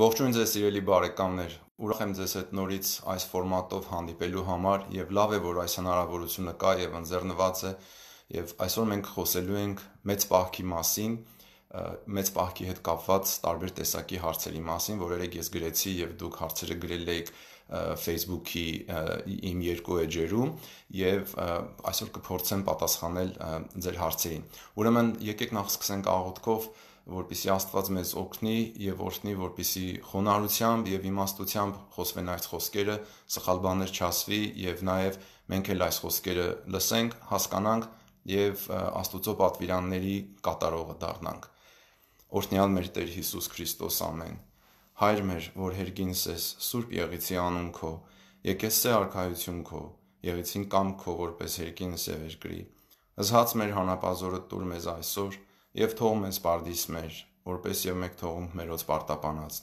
Ողջույն ձեզ սիրելի բարեկամներ։ Ուրախ եմ ձեզ հետ նորից այս ֆորմատով հանդիպելու համար եւ լավ է որ այս հնարավորությունը կա եւ ընձեռնված է եւ այսօր մենք խոսելու ենք մեծ պահքի մասին, մեծ պահքի հետ կապված տարբեր տեսակի հարցերի մասին, որերը ես գրեցի եւ դուք հարցերը գրել եք Facebook-ի իմ երկու էջերում եւ այսօր կփորձեմ պատասխանել ձեր հարցերին։ Ուրեմն եկեք նախ սկսենք աղոթքով որպիսի Աստված մեզ օգնի եւ օրհնի, որպիսի խոնարհությամբ եւ իմաստությամբ խոսվեն այս խոսքերը, սխալ բաներ չասվի եւ նաեւ մենք էլ այս խոսքերը լսենք, հասկանանք եւ Աստուծո պատվիրանների կատարողը դառնանք։ Օրհնյալ մեր Տեր Հիսուս Քրիստոս ամեն։ Հայր մեր, որ հերգինս ես, Սուրբ Եղիցի անուն քո, եկես սե արքայություն քո, եղիցին կամ քո որպես հերգինս եւ երկրի։ Զհաց մեր հանապազորը տուր մեզ այսօր, այսօր եւ թողում են սպարդիս մեր, որպես եւ մեկ թողում մերոց պարտապանած։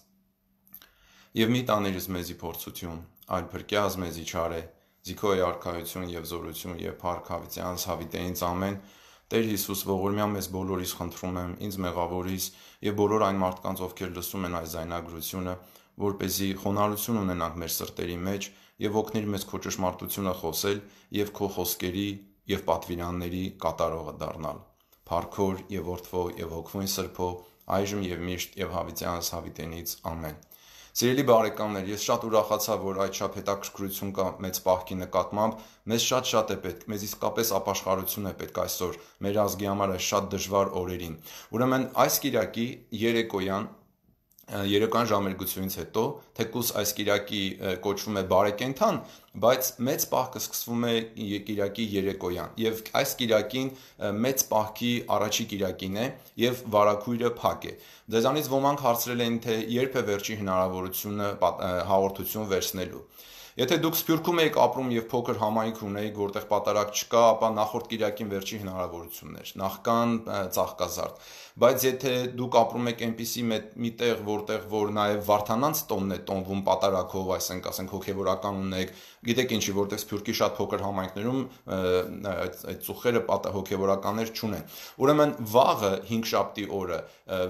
Եվ մի տաներս մեզի փորձություն, այլ փրկյազ մեզի չարե, Զիքոյի արքայություն եւ զորություն եւ փառք հավիտյանս հավիտեինց ամեն Տեր Հիսուս ողորմյա մեզ բոլորիս խնդրում եմ ինձ մեղավորիս եւ բոլոր այն մարդկանց ովքեր լսում են այս զայնագրությունը որ เป զի խոնարհություն ունենանք մեր սրտերի մեջ եւ ոգներ մեզ քո ճշմարտությունը խոսել եւ քո խոսքերի եւ պատվիրանների կատարողը դառնալ Փառքոր եւ Որդվո եւ Հոգվույն Սրբո, այժմ եւ միշտ եւ հավիտյանս հավիտենից ամեն։ Սիրելի բարեկամներ, ես շատ ուրախացա, որ այդ շփ հետաքրքրություն կա մեծ պահքի նկատմամբ։ Մեզ շատ-շատ է պետք, մեզ իսկապես ապաշխարություն է պետք այսօր մեր ազգի համար այս շատ դժվար օրերին։ Ուրեմն այս Կիրակի երեկոյան երեկոյան ժամերգությունից հետո, թեկուզ այս Կիրակի կոչվում է բարեկենթան, բայց մեծ պահքը սկսվում է Կիրակի երեկոյան։ Եվ այս Կիրակին մեծ պահքի առաջի Կիրակին է եւ վարակույրը փակ է։ Դեզանից ոմանք հարցրել են թե երբ է վերջի հնարավորությունը հաղորդություն վերցնելու։ Եթե դուք Սփյուռքում եք ապրում եւ փոքր համայնք ունեիք, որտեղ պատարակ չկա, ապա նախորդ Կիրակին վերջի հնարավորությունն էր, նախքան ծաղկազարդ բայց եթե դուք ապրում եք այնպիսի մի տեղ, որտեղ որ նաև Վարդանանց տոնն է տոնվում պատարակով, այսինքն ասենք հոգեվորական ունեք, գիտեք ինչի, որտեղ Սփյուռքի շատ փոքր համայնքներում այդ ծուխերը հոգեվորականներ չունեն։ Ուրեմն վաղը 5 շաբթի օրը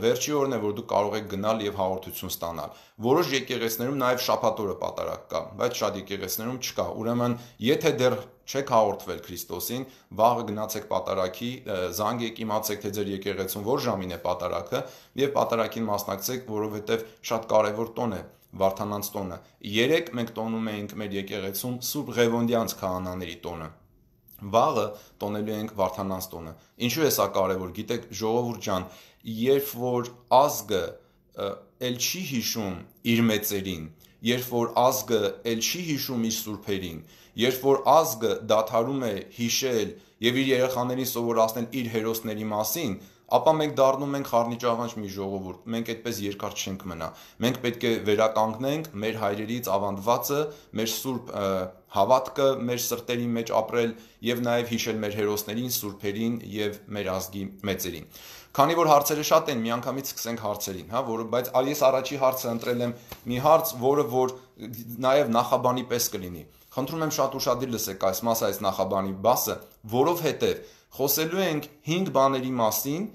վերջի օրն է, որ դուք կարող եք գնալ եւ հաղորդություն ստանալ։ Որոշ եկեղեցիներում նաև շաբաթ օրը պատարակ կա, բայց շատ եկեղեցիներում չկա։ Ուրեմն եթե դեռ չեք հաղորդվել Քրիստոսին, վաղը գնացեք պատարակի, զանգեք, իմացեք, թե ձեր եկեղեցուն որ ժամին է պատարակը եւ պատարակին մասնակցեք, որովհետեւ շատ կարեւոր տոն է Վարդանանց տոնը։ Երեք մենք տոնում էինք մեր եկեղեցում Սուրբ Ղևոնդյանց քահանաների տոնը վաղը տոնելու ենք Վարդանանց տոնը։ Ինչու է սա կարևոր։ Գիտեք, ժողովուրդ ջան, երբ որ ազգը ել չի հիշում իր մեծերին, երբ որ ազգը ել չի հիշում իր սուրբերին, երբ որ ազգը դադարում է հիշել եւ իր երեխաներին սովորացնել իր հերոսների մասին, ապա մենք դառնում ենք խառնիճաղանջ մի ժողովուրդ։ Մենք այդպես երկար չենք մնա։ Մենք պետք է վերականգնենք մեր հայրերից ավանդվածը, մեր սուրբ հավատքը, մեր սրտերի մեջ ապրել եւ նաեւ հիշել մեր հերոսներին, սուրբերին եւ մեր ազգի մեծերին։ Քանի որ հարցերը շատ են, միանգամից սկսենք հարցերին, հա, որը բայց ես առաջի հարցը ընտրել եմ մի հարց, որը որ նաեւ նախաբանի պես կլինի։ որ Խնդրում եմ շատ ուշադիր լսեք այս մասը, այս նախաբանի բասը, որով հետև խոսելու ենք 5 բաների մասին,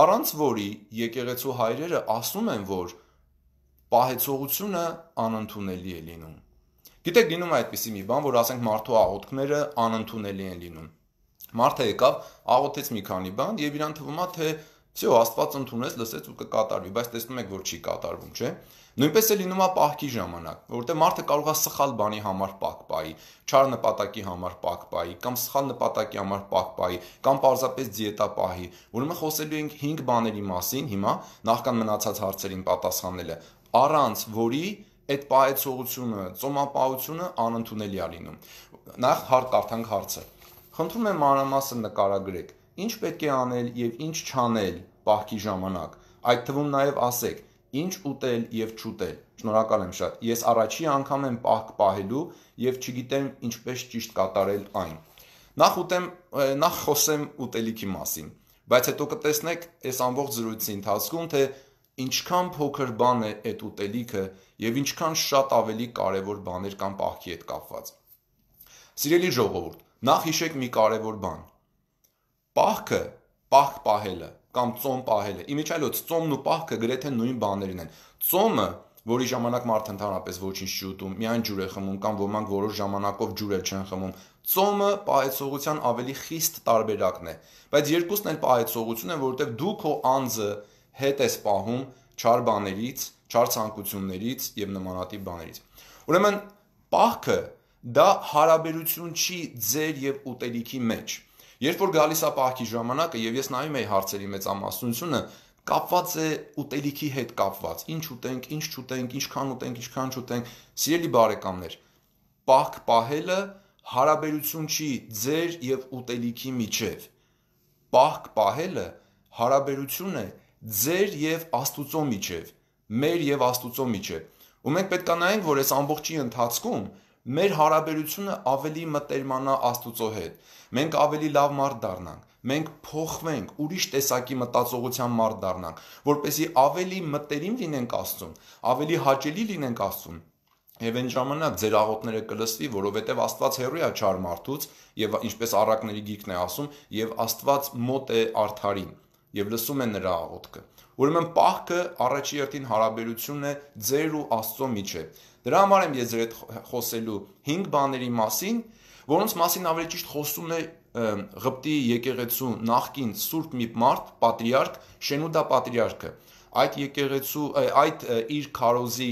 առանց որի եկեղեցու հայրերը ասում են, որ պահեցողությունը անընդունելի է լինում։ Գիտեք, լինում է այդպիսի մի բան, որ ասենք մարդու աղոթքները անընդունելի են լինում։ Մարդը եկավ, աղոթեց մի քանի բան եւ իրան թվում է, թե Всё, Աստված ընդունեց, լսեց ու կկատարվի, բայց տեսնում եք, որ չի կատարվում, չէ՞։ Նույնպես է լինում ապահքի ժամանակ, որովհետեւ մարդը կարող է սխալ բանի համար պակպայի, չար նպատակի համար պակպայի, կամ սխալ նպատակի համար պակպայի, կամ պարզապես դիետա պահի։ Ուրեմն խոսելու ենք 5 բաների մասին հիմա, նախքան մնացած հարցերին պատասխանելը, առանց որի այդ պահեցողությունը, ծոմապահությունը անընդունելի է լինում։ Նախ հարկ կարդանք հարցը։ Խնդրում եմ մանրամասը նկարագրեք ինչ պետք է անել եւ ինչ չանել պահքի ժամանակ, այդ թվում նաեւ ասեք, ինչ ուտել եւ չուտել։ Շնորհակալ եմ շատ։ Ես առաջի անգամ եմ պահք պահելու եւ չգիտեմ ինչպես ճիշտ կատարել այն։ Նախ ուտեմ, նախ խոսեմ ուտելիքի մասին, բայց հետո կտեսնեք այս ամբողջ զրույցի ընթացքում, թե ինչքան փոքր բան է այդ ուտելիքը եւ ինչքան շատ ավելի կարեւոր բաներ կան պահքի հետ կապված։ Սիրելի ժողովուրդ, նախ հիշեք մի կարեւոր բան՝ Պահքը, պահք պահելը կամ ծոմ պահելը։ Իմիջայլոց ծոմն ու պահքը գրեթե նույն բաներն են։ Ծոմը, որի ժամանակ մարդը ընդհանրապես ոչինչ չի ուտում, միայն ջուր է խմում կամ ոմանք որոշ ժամանակով ջուր էլ չեն խմում։ Ծոմը պահեցողության ավելի խիստ տարբերակն է, բայց երկուսն էլ պահեցողություն են, որովհետև դու քո անձը հետ ես պահում չար բաներից, չար ցանկություններից եւ նմանատիպ բաներից։ Ուրեմն, պահքը դա հարաբերություն չի ձեր եւ ուտելիքի մեջ Երբ որ գալիս է պահքի ժամանակը եւ ես նայում եի հարցերի մեծամասնությունը, կապված է ուտելիքի հետ կապված։ Ինչ ուտենք, ինչ չուտենք, ինչքան ուտենք, ինչքան չուտենք։ Սիրելի բարեկամներ, պահք պահելը հարաբերություն չի ձեր եւ ուտելիքի միջև։ Պահք պահելը հարաբերություն է ձեր եւ Աստուծո միջև, մեր եւ Աստուծո միջև։ Ու մենք պետք է նայենք, որ այս ամբողջի ընթացքում մեր հարաբերությունը ավելի մտերմանա Աստուծո հետ։ Մենք ավելի լավ մարդ դառնանք։ Մենք փոխվենք, ուրիշ տեսակի մտածողության մարդ դառնանք, որպեսզի ավելի մտերիմ լինենք Աստծուն, ավելի հաճելի լինենք Աստծուն։ Եվ այն ժամանակ ձեր աղոթները կլսվի, որովհետև Աստված հերոյ է չար մարդուց, եւ ինչպես առակների գիրքն է ասում, եւ Աստված մոտ է արդարին, եւ լսում է նրա աղոթքը։ Ուրեմն պահքը առաջի երթին հարաբերությունն է ձեր ու Աստծո միջեւ։ Դրա համար եմ ես ձեր հետ խոսելու 5 բաների մասին, որոնց մասին ավելի ճիշտ խոսում է Ղպտի եկեղեցու նախկին Սուրբ մի մարդ, պատրիարք Շենուդա պատրիարքը այդ եկեղեցու այդ իր քարոզի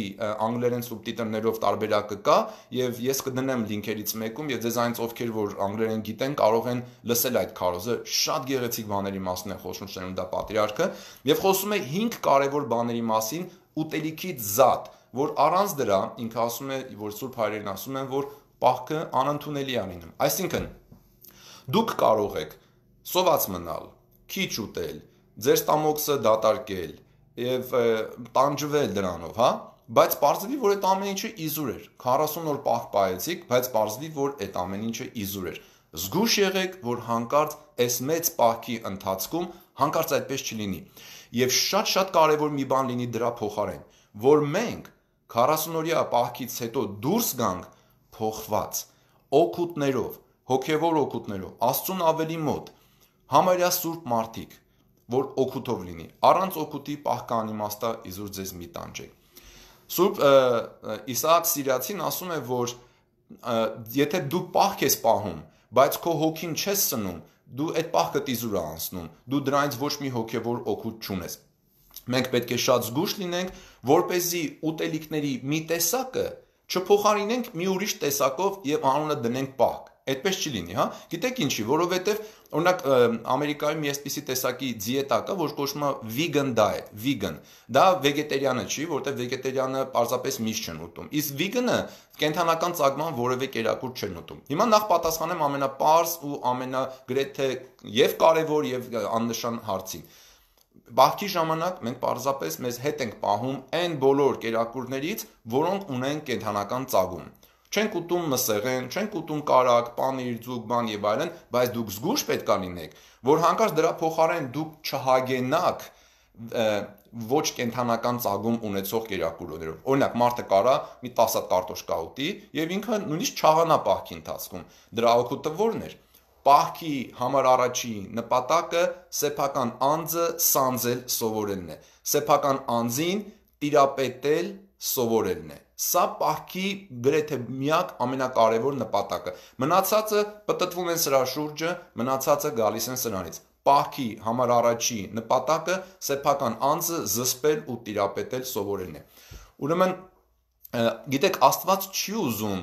անգլերեն սուբտիտրներով տարբերակը կա եւ ես կդնեմ լինքերից մեկում եւ ձեզ այնց ովքեր որ անգլերեն գիտեն կարող են լսել այդ քարոզը շատ գեղեցիկ բաների մասն է խոսում Շենունդա պատրիարքը եւ խոսում է 5 կարեւոր բաների մասին ուտելիքից զատ որ առանց դրա ինքը ասում է, որ Սուրբ Հայրերն ասում են, որ պահքը անընդունելի անինում։ Այսինքն դուք կարող եք սոված մնալ, քիչ ուտել, ձեր ստամոքսը դատարկել եւ տանջվել դրանով, հա? Բայց parzվի, որ այդ ամեն ինչը իզուր էր։ 40 օր պահ պահեցիք, բայց parzվի, որ այդ ամեն ինչը իզուր էր։ Զգուշ եղեք, որ հանկարծ այս մեծ պահքի ընթացքում հանկարծ այդպես չլինի։ Եվ շատ-շատ կարևոր մի բան լինի դրա փոխարեն, որ մենք 40-օրյա պահքից հետո դուրս գանք փոխված օգուտներով, հոգևոր օգուտներով, Աստծուն ավելի մոտ, համարյա սուրբ մարդիկ, որ օգուտով լինի։ Առանց օգուտի պահքը անիմաստա իզուր ձեզ մի տանջի։ Սուրբ Իսաակ Սիրիացին ասում է, որ եթե դու պահք ես պահում, բայց քո հոգին չես սնում, դու այդ պահքը իզուր անցնում, դու դրանից ոչ մի հոգևոր օգուտ չունես։ Մենք պետք է շատ զգուշ լինենք, որ เป զի ուտելիքների մի տեսակը չփոխարինենք մի ուրիշ տեսակով եւ անունը դնենք պահք։ Այդպես չի լինի, հա։ Գիտեք ինչի, որովհետեւ օրինակ Ամերիկայում մի այսպիսի տեսակի դիետա կա, որ կոչվում է vegan diet, vegan։ Դա վեգետարիանը չի, որտեղ վեգետարիանը պարզապես միս չեն ուտում։ Իսկ vegan-ը կենթանական ծագման որևէ կերակուր չեն ուտում։ Հիմա նախ պատասխանեմ ամենապարզ ու ամենագրեթե եւ կարեւոր եւ աննշան հարցին բախքի ժամանակ մենք պարզապես մեզ հետ ենք պահում այն բոլոր կերակուրներից, որոնք ունեն կենթանական ծագում։ Չենք ուտում մսեղեն, չենք ուտում կարակ, պանիր, ձուկ, բան եւ այլն, բայց դուք զգուշ պետք է լինեք, որ հանկարծ դրա փոխարեն դուք չհագենաք ոչ կենթանական ծագում ունեցող կերակուրներով։ Օրինակ մարդը կարա մի 10 հատ կարտոշկա ուտի եւ ինքը նույնիսկ չաղանա պահքի ընթացքում։ Դրա օգուտը ո՞րն էր։ Պահքի համար առաջի նպատակը սեփական անձը սանձել սովորելն է։ Սեփական անձին տիրապետել սովորելն է։ Սա պահքի գրեթե միակ ամենակարևոր նպատակը։ Մնացածը պատտվում են սրա շուրջը, մնացածը գալիս են սրանից։ Պահքի համար առաջի նպատակը սեփական անձը զսպել ու տիրապետել սովորելն է։ Ուրեմն գիտեք Աստված չի ուզում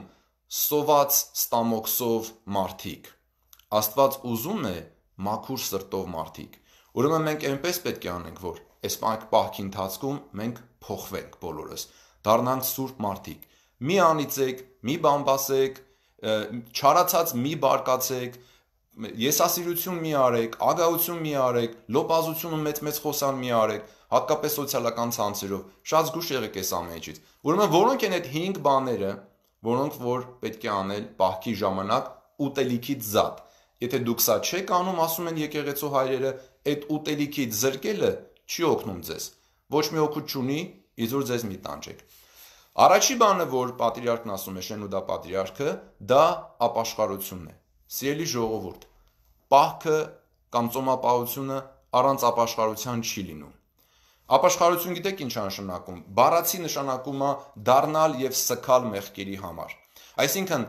սոված ստամոքսով մարդիկ Աստված ուզում է մաքուր սրտով մարդիկ։ Ուրեմն մենք այնպես պետք է անենք, որ այս պահքի ընթացքում մենք փոխվենք բոլորս, դառնանք սուրբ մարդիկ։ Մի անիծեք, մի բան բասեք, չարացած մի բարկացեք, եսասիրություն մի արեք, ագահություն մի արեք, լոպազությունը մեծ-մեծ խոսան մի արեք, հատկապես սոցիալական ցանցերով։ Շատ զգուշ եղեք այս ամենից։ Ուրեմն որոնք են այդ 5 բաները, որոնք որ պետք է անել պահքի ժամանակ ուտելիքից զատ։ Եթե դուք սա չեք անում, ասում են եկեղեցու հայրերը, այդ ուտելիքից զրկելը չի օգնում ձեզ։ Ոչ մի օգուտ չունի, իզուր ձեզ մի տանջեք։ Առաջի բանը, որ Պատրիարքն ասում է Շենուդա Պատրիարքը, դա ապաշխարությունն է։ Սիրելի ժողովուրդ, պահքը կամ ծոմապահությունը առանց ապաշխարության չի լինում։ Ապաշխարություն գիտեք ինչ անշանակում։ Բառացի նշանակում է դառնալ եւ սքալ մեղքերի համար։ Այսինքն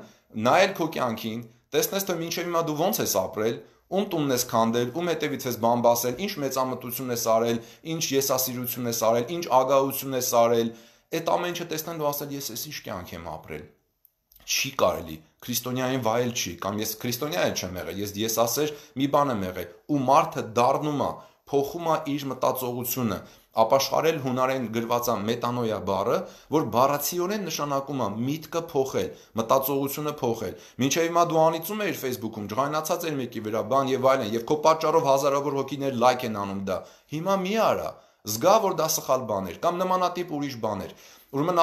նայել քո կյանքին, տեսնես թե մինչև հիմա դու ո՞նց ես ապրել, ում տունն ես քանդել, ում հետևից ես բամբասել, ինչ մեծամտություն ես արել, ինչ եսասիրություն ես արել, ինչ ագահություն ես արել, այդ ամենը տեսնեն դու ասել ես էս ինչ կյանք եմ ապրել։ Չի կարելի։ Քրիստոնյային վայել չի, կամ ես քրիստոնյա չեմ եղել, ես եսասեր մի բան եմ եղել, ու մարդը դառնում է փոխում է իր մտածողությունը, ապաշխարել հունարեն գրված է մետանոյա բառը, որ բառացիորեն նշանակում է միտքը փոխել, մտածողությունը փոխել։ Մինչև հիմա դու անիծում ես Facebook-ում, ջղայնացած ես մեկի վրա, բան եւ այլն, եւ քո պատճառով հազարավոր հոգիներ լայք են անում դա։ Հիմա մի արա, զգա որ դա սխալ բան էր կամ նմանատիպ ուրիշ բան էր Ուրեմն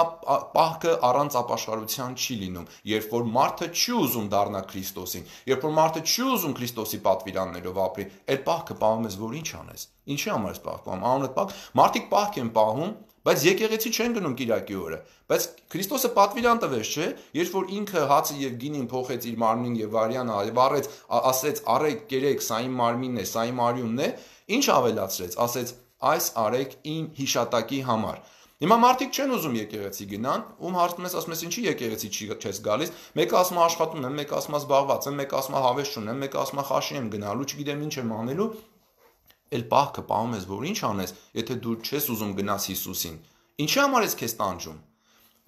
պահքը առանց ապաշխարության չի լինում, երբ որ մարդը չի ուզում դառնա Քրիստոսին, երբ որ մարդը չի ուզում Քրիստոսի պատվիրաններով ապրի, այդ պահքը պահում ես, որ ինչ անես։ Ինչի համար ես պահում։ Անունը պահ, մարդիկ պահք են պահում, բայց եկեղեցի չեն գնում Կիրակի օրը։ Բայց Քրիստոսը պատվիրան տվեց, չէ՞, երբ որ ինքը հացը եւ գինին փոխեց իր մարմնին եւ արյանը, եւ առեց, ասեց՝ «Առեք, կերեք, սա իմ մարմինն է, սա իմ արյունն է»։ Ինչ ավելացրեց, ասեց՝ «Այս արեք իմ հիշատակի համար»։ Հիմա մարդիկ չեն ուզում եկեղեցի գնան, ում հարցնում ես, ասում ես ինչի եկեղեցի չի չես գալիս։ Մեկը ասում է աշխատում եմ, մեկը ասում է զբաղված եմ, մեկը ասում է հավես չունեմ, մեկը ասում է խաշի եմ գնալու, չգիտեմ ինչ եմ անելու։ Էլ պահքը պահում ես, որ ինչ անես, եթե դու չես ուզում գնաս Հիսուսին։ Ինչի համար ես քեզ տանջում։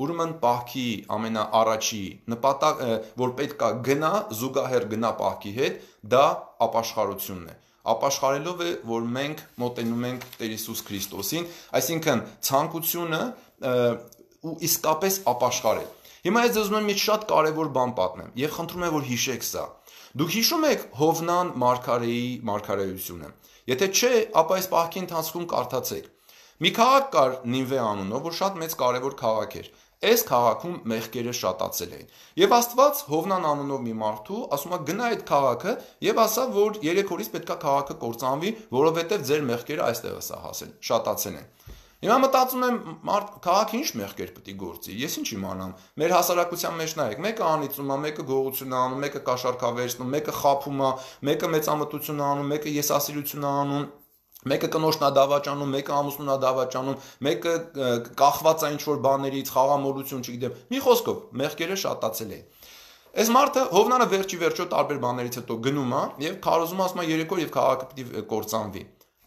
Ուրեմն պահքի ամենաառաջի նպատակ, որ պետք է գնա, զուգահեռ գնա պահքի հետ, դա ապաշխարությունն է ապաշխարելով է, որ մենք մոտենում ենք Տեր Հիսուս Քրիստոսին, այսինքն ցանկությունը ու իսկապես ապաշխարել։ Հիմա ես ուզում եմ մի շատ կարևոր բան պատմեմ եւ խնդրում եմ որ հիշեք սա։ Դուք հիշում եք Հովնան Մարգարեի Մարգարեությունը։ Եթե չէ, ապա այս պահքի ընթացքում կարդացեք։ Մի քաղաք կար Նինվե անունով, որ շատ մեծ կարևոր քաղաք էր այս քաղաքում մեղքերը շատացել էին։ Եվ Աստված Հովնան անունով մի մարդու ասում է գնա այդ քաղաքը եւ ասա, որ 3 օրից պետքա քաղաքը կործանվի, որովհետեւ ձեր մեղքերը այստեղ է հասել, շատացել են։ Հիմա մտածում եմ մարդ քաղաքը ինչ մեղքեր պետք է գործի։ Ես ինչ իմանամ։ Մեր հասարակության մեջ նայեք, մեկը անիծում է, մեկը գողություն է անում, մեկը կաշառքավերցնում, մեկը խափում է, մեկը մեծամտություն է անում, մեկը եսասիրություն է անում, մեկը կնոջնա դավաճանում, մեկը ամուսնունա դավաճանում, մեկը կախված է ինչ-որ բաներից, խաղամոլություն, չգիտեմ։ Մի խոսքով, մեղքերը շատացել է։ Այս մարդը Հովնանը վերջի վերջո տարբեր բաներից հետո գնում է եւ քարոզում ասում է երեկոր եւ քաղաքը պիտի կործանվի։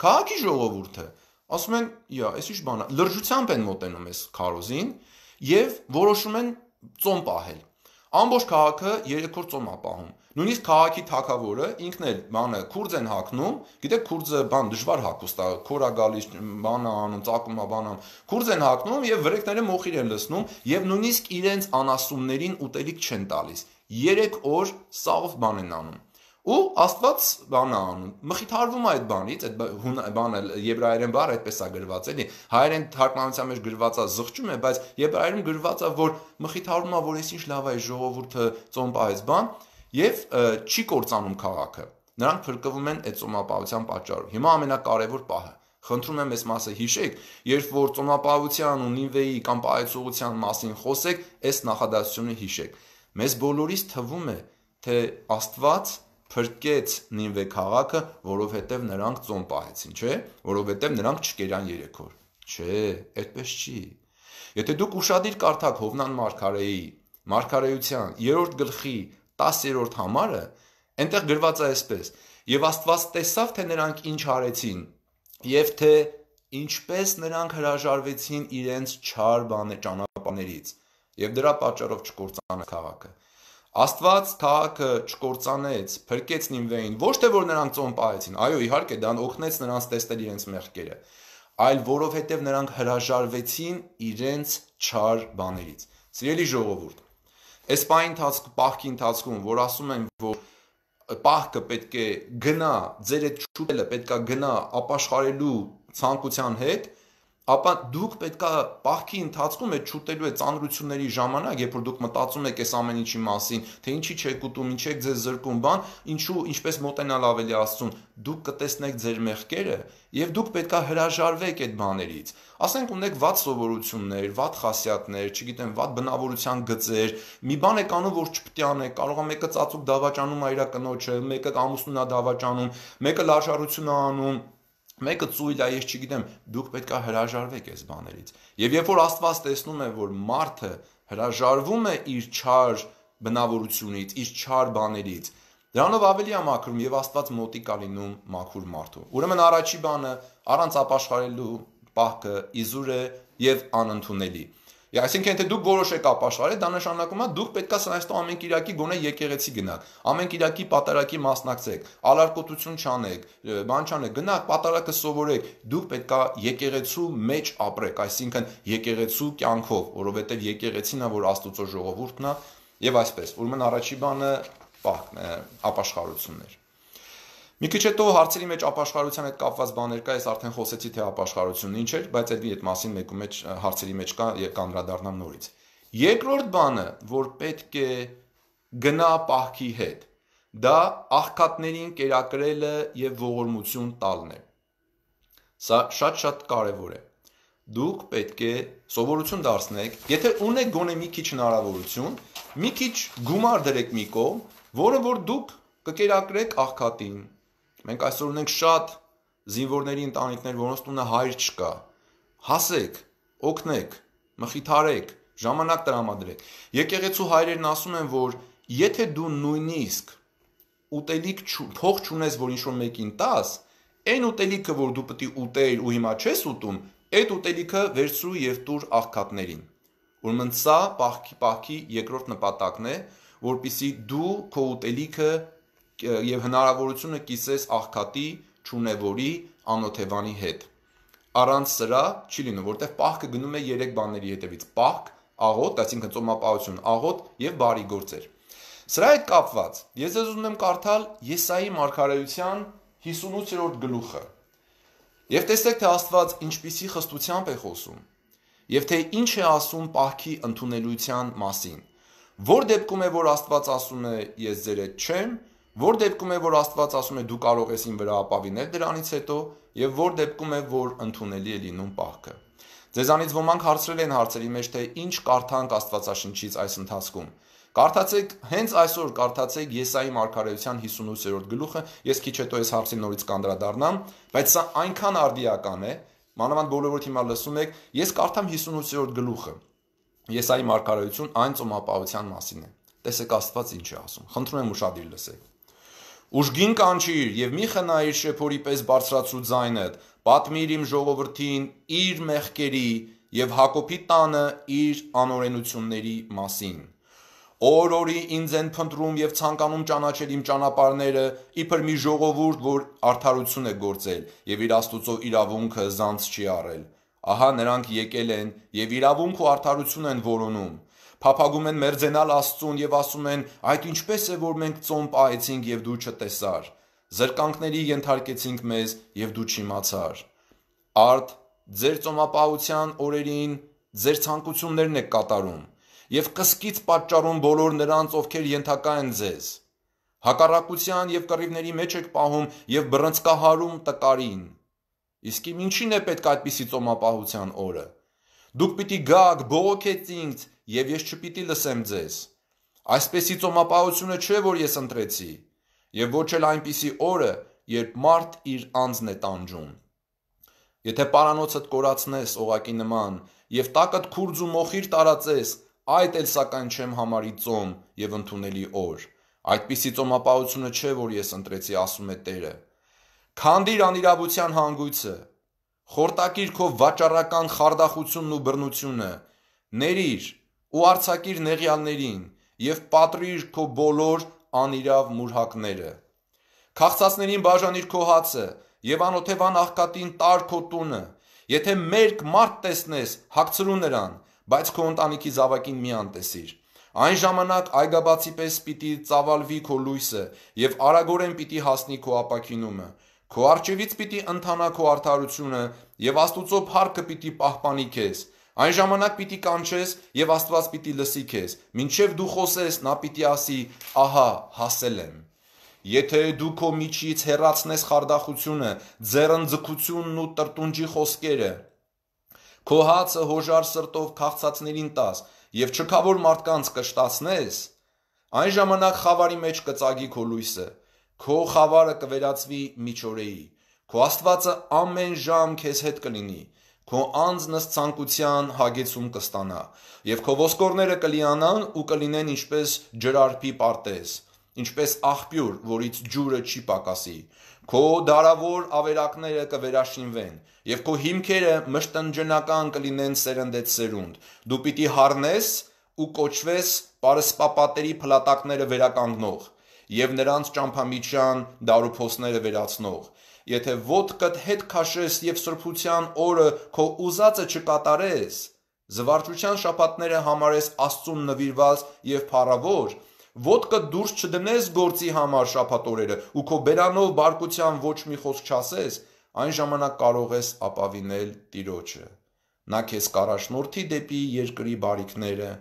Քաղաքի ժողովուրդը ասում են՝ «Յա, այս ի՞նչ բան է»։ Լրջությամբ են մոտենում այս քարոզին եւ որոշում են ծոմ պահել։ Ամբողջ քաղաքը երեկոր ծոմ ապահում։ Նույնիսկ քաղաքի թակավորը ինքն էլ բանը քուրձ են հակնում, գիտեք քուրձը բան դժվար հակուստ է, քորա գալիս բանը անում, ծակումա բանամ։ Քուրձ են հակնում եւ վրեկները մոխիր են լցնում եւ նույնիսկ իրենց անասուններին ուտելիք չեն տալիս։ 3 օր սաղով բան են անում։ Ու Աստված բան է անում։ Մխիթարվում է այդ բանից, այդ բանը եբրայերեն բառը այդպես է գրված էլի։ Հայերեն թարգմանության մեջ գրված է զղջում է, բայց եբրայերեն գրված է որ մխիթարվում է, որ այսինչ լավ է ժողովուրդը ծոմպայից բան, եւ չի կործանում քաղաքը։ Նրանք փրկվում են այդ ծոմապահության պատճառով։ Հիմա ամենակարևոր պահը Խնդրում եմ այս մասը հիշեք, երբ որ ծոմապահության ու նինվեի կամ պայծողության մասին խոսեք, այս նախադասությունը հիշեք։ Մեզ բոլորիս թվում է, թե Աստված փրկեց Նինվե քաղաքը, որովհետև նրանք ծոմ պահեցին, չէ՞, որովհետև նրանք չկերան երեքոր։ Չէ, այդպես չի։ Եթե դուք ուշադիր կարդաք Հովնան Մարգարեի Մարգարեության 3-րդ գլխի 10-րդ համարը, այնտեղ գրված է այսպես. Եվ Աստված տեսավ, թե նրանք ինչ արեցին, եւ թե ինչպես նրանք հրաժարվեցին իրենց չար բանը ճանապարհներից, եւ դրա պատճառով չկործանեց քաղաքը։ Աստված քաղաքը չկործանեց, փրկեց Նինվեին, ոչ թե որ նրանք ծոմ պահեցին, այո, իհարկե դան օգնեց նրանց տեսնել իրենց մեղքերը, այլ որովհետև նրանք հրաժարվեցին իրենց չար բաներից։ Սիրելի ժողովուրդ, Այս պահի ընթացք պահքի ընթացքում, որ ասում են, որ պահքը պետք է գնա, ձեր այդ շուտելը պետքա գնա ապաշխարելու ցանկության հետ, ապա դուք պետքա պահքի ընթացքում այդ շուտելու այդ ծանրությունների ժամանակ, երբ որ դուք մտածում եք այս ամեն ինչի մասին, թե ինչի չեք ուտում, ինչի եք ձեզ զրկում, բան, ինչու, ինչպես մոտենալ ավելի Աստծուն, դուք կտեսնեք ձեր մեղքերը եւ դուք պետքա հրաժարվեք այդ բաներից։ Ասենք ունեք ված սովորություններ, ված խասյատներ, չգիտեմ, ված բնավորության գծեր, մի բան եք անում, որ չպետք է անեք, կարող է մեկը ծածուկ դավաճանում այրա կնոջը, մեկը ամուսնունա դավաճանում, մեկը լարժարություն անում, Մեկը ծույլ է, ես չգիտեմ, դուք պետք է հրաժարվեք այս բաներից։ Եվ երբ որ Աստված տեսնում է, որ մարդը հրաժարվում է իր չար բնավորությունից, իր չար բաներից, դրանով ավելի է մաքրում եւ Աստված մոտիկ է լինում մաքուր մարդու։ Ուրեմն առաջի բանը առանց ապաշխարելու պահքը իզուր է եւ անընդունելի։ Այսինքն եթե դուք որոշեք ապաշխարել, դա նշանակում է դուք պետքա սրանստո ամեն իրակի գոնե եկեղեցի գնաք, ամեն իրակի պատարակի մասնակցեք, ալարկոտություն չանեք, բան չանեք, գնաք պատարակը սովորեք, դուք պետքա եկեղեցու մեջ ապրեք, այսինքն եկեղեցու կյանքով, որովհետև եկեղեցին է որ Աստուծո ժողովուրդն է եւ այսպես։ Ուրեմն առաջի բանը պահ ապաշխարություններ։ Մի քիչ հետո հարցերի մեջ ապաշխարության հետ կապված բաներ կա, ես արդեն խոսեցի թե ապաշխարությունն ինչ էր, բայց այդի այդ մասին մեկու մեջ հարցերի մեջ կա եւ կանդրադառնամ նորից։ Երկրորդ բանը, որ պետք է գնա պահքի հետ, դա աղքատներին կերակրելը եւ ողորմություն տալն է։ Սա շատ-շատ կարեւոր է։ Դուք պետք է սովորություն դարձնեք, եթե ունեք գոնե մի քիչ հնարավորություն, մի քիչ գումար դրեք մի կողմ, որը որ դուք կկերակրեք աղքատին, Մենք այսօր ունենք շատ զինվորների ընտանիքներ, որոնց տունը հայր չկա։ Հասեք, օգնեք, մխիթարեք, ժամանակ տրամադրեք։ Եկեղեցու հայրերն ասում են, որ եթե դու նույնիսկ ուտելիք փող չունես, որ ինչ-որ մեկին տաս, այն ուտելիքը, որ դու պետք է ուտեիր ու հիմա չես ուտում, այդ ուտելիքը վերցրու եւ տուր աղքատներին։ Ուրեմն սա պահքի պահքի երկրորդ նպատակն է, որpիսի դու քո ուտելիքը եւ հնարավորությունը կիսես աղքատի, ճունևորի, անօթևանի հետ։ Առանց սրա չի լինում, որտեղ պահքը գնում է երեք բաների հետևից՝ պահք, աղոտ, այսինքն ծոմապահություն, աղոտ եւ բարի գործեր։ Սրա հետ կապված ես ձեզ ուզում եմ կարդալ Եսայի մարգարեության 58-րդ գլուխը։ Եվ տեսեք, թե Աստված ինչպիսի խստությամբ է խոսում, եւ թե ինչ է ասում պահքի ընդունելության մասին։ Որ դեպքում է, որ Աստված ասում է՝ ես ձեր հետ չեմ, Որ դեպքում է, որ Աստված ասում է դու կարող ես ին վրա ապավինել դրանից հետո, եւ որ դեպքում է, որ ընդունելի է լինում պահքը։ Ձեզանից ոմանք հարցրել են հարցերի մեջ, թե ինչ կարդանք Աստվածաշնչից այս ընթացքում։ Կարդացեք հենց այսօր կարդացեք Եսայի մարգարեության 58-րդ գլուխը, ես քիչ հետո այս հարցին նորից կանդրադառնամ, բայց սա այնքան արդիական է, մանավանդ բոլորովդ հիմա լսում եք, ես կարդամ 58-րդ գլուխը։ Եսայի մարգարեություն այն ծոմապահության մասին է։ Տեսեք Աստված ինչ է ասում։ Խնդրում եմ ուշադիր լսեք։ Ուժգին կանչիր եւ մի խնայիր շեփորի պես բարձրացու ձայնդ։ Պատմիր իմ ժողովրդին իր մեղքերի եւ Հակոբի տանը իր անօրենությունների մասին։ Օր-օրի ինձ են փնտրում եւ ցանկանում ճանաչել իմ ճանապարները, իբր մի ժողովուրդ, որ արդարություն է գործել եւ իր Աստուծո իրավունքը զանց չի առել։ Ահա նրանք եկել են եւ իրավունք ու արդարություն են որոնում։ Փափագում են մերձենալ Աստծուն եւ ասում են. «Այդ ինչպես է, որ մենք ծոմ պահեցինք եւ դու չտեսար, զրկանքների ենթարկեցինք մեզ եւ դու չիմացար»։ Արդ ձեր ծոմապահության օրերին ձեր ցանկություններն եք կատարում եւ կսկից պատճառում բոլոր նրանց, ովքեր ենթակա են ձեզ։ Հակառակության եւ կռիվների մեջ եք պահում եւ բռնցքահարում տկարին։ Իսկ իմ ինչին է պետք այդպիսի ծոմապահության օրը։ Դուք պիտի գաք, բողոքեք ինձ եւ ես չպիտի լսեմ ձեզ։ Այսպեսի ծոմապահությունը չէ, որ ես ընտրեցի, եւ ոչ էլ այնպիսի օրը, երբ մարդ իր անձն է տանջում։ Եթե պարանոցդ կորացնես օղակի նման եւ տակդ քուրձ ու մոխիր տարածես, այդ էլ սակայն չեմ համարի ծոմ եւ ընդունելի օր։ Այդպիսի ծոմապահությունը չէ, որ ես ընտրեցի, ասում է Տերը։ Քանդիր անիրավության հանգույցը, խորտակիր քո վաճառական խարդախությունն ու բռնությունը, ներիր ու արցակիր նեղյալներին եւ պատրիր քո բոլոր անիրավ մուրհակները։ Խաղցածներին բաժանիր քո հացը եւ անօթևան աղքատին տար քո տունը։ Եթե մերկ մարդ տեսնես, հագցրու նրան, բայց քո ընտանիքի զավակին մի անտեսիր։ Այն ժամանակ այգաբացի պես պիտի ծավալվի քո լույսը եւ արագորեն պիտի հասնի քո ապակինումը։ Քո արջևից պիտի ընթանա քո արդարությունը եւ Աստուծո փառքը պիտի պահպանի քեզ։ Այն ժամանակ պիտի կանչես եւ Աստված պիտի լսի քեզ։ Մինչև դու խոսես, նա պիտի ասի. «Ահա, հասել եմ»։ Եթե դու քո միջից հեռացնես խարդախությունը, ձեռնձգությունն ու տրտունջի խոսքերը, քո հացը հոժար սրտով քաղցածներին տաս եւ չքավոր մարդկանց կշտացնես, այն ժամանակ խավարի մեջ կծագի քո լույսը, քո խավարը կվերածվի միջորեի։ Քո Աստվածը ամեն ժամ քեզ հետ կլինի Քո անձնս ցանկության հագեցում կստանա, եւ քո ոսկորները կլիանան ու կլինեն ինչպես ջրարփի պարտեզ, ինչպես աղբյուր, որից ջուրը չի պակասի։ Քո դարավոր ավերակները կվերաշինվեն, եւ քո հիմքերը մշտնջնական կլինեն սերնդեց սերունդ։ Դու պիտի հառնես ու կոչվես պարսպապատերի փլատակները վերականգնող եւ նրանց ճամփամիջյան դարուփոսները վերացնող Եթե ոդկդ հետ քաշես եւ սրբության օրը քո ուզածը չկատարես, զվարճության շապատները համարես Աստծուն նվիրված եւ փառավոր, ոդկը դուրս չդնես գործի համար շապատորերը ու քո բերանով բարկության ոչ մի խոսք չասես, այն ժամանակ կարող ես ապավինել Տիրոջը։ Նա քեզ կարաշնորթի դեպի երկրի բարիքները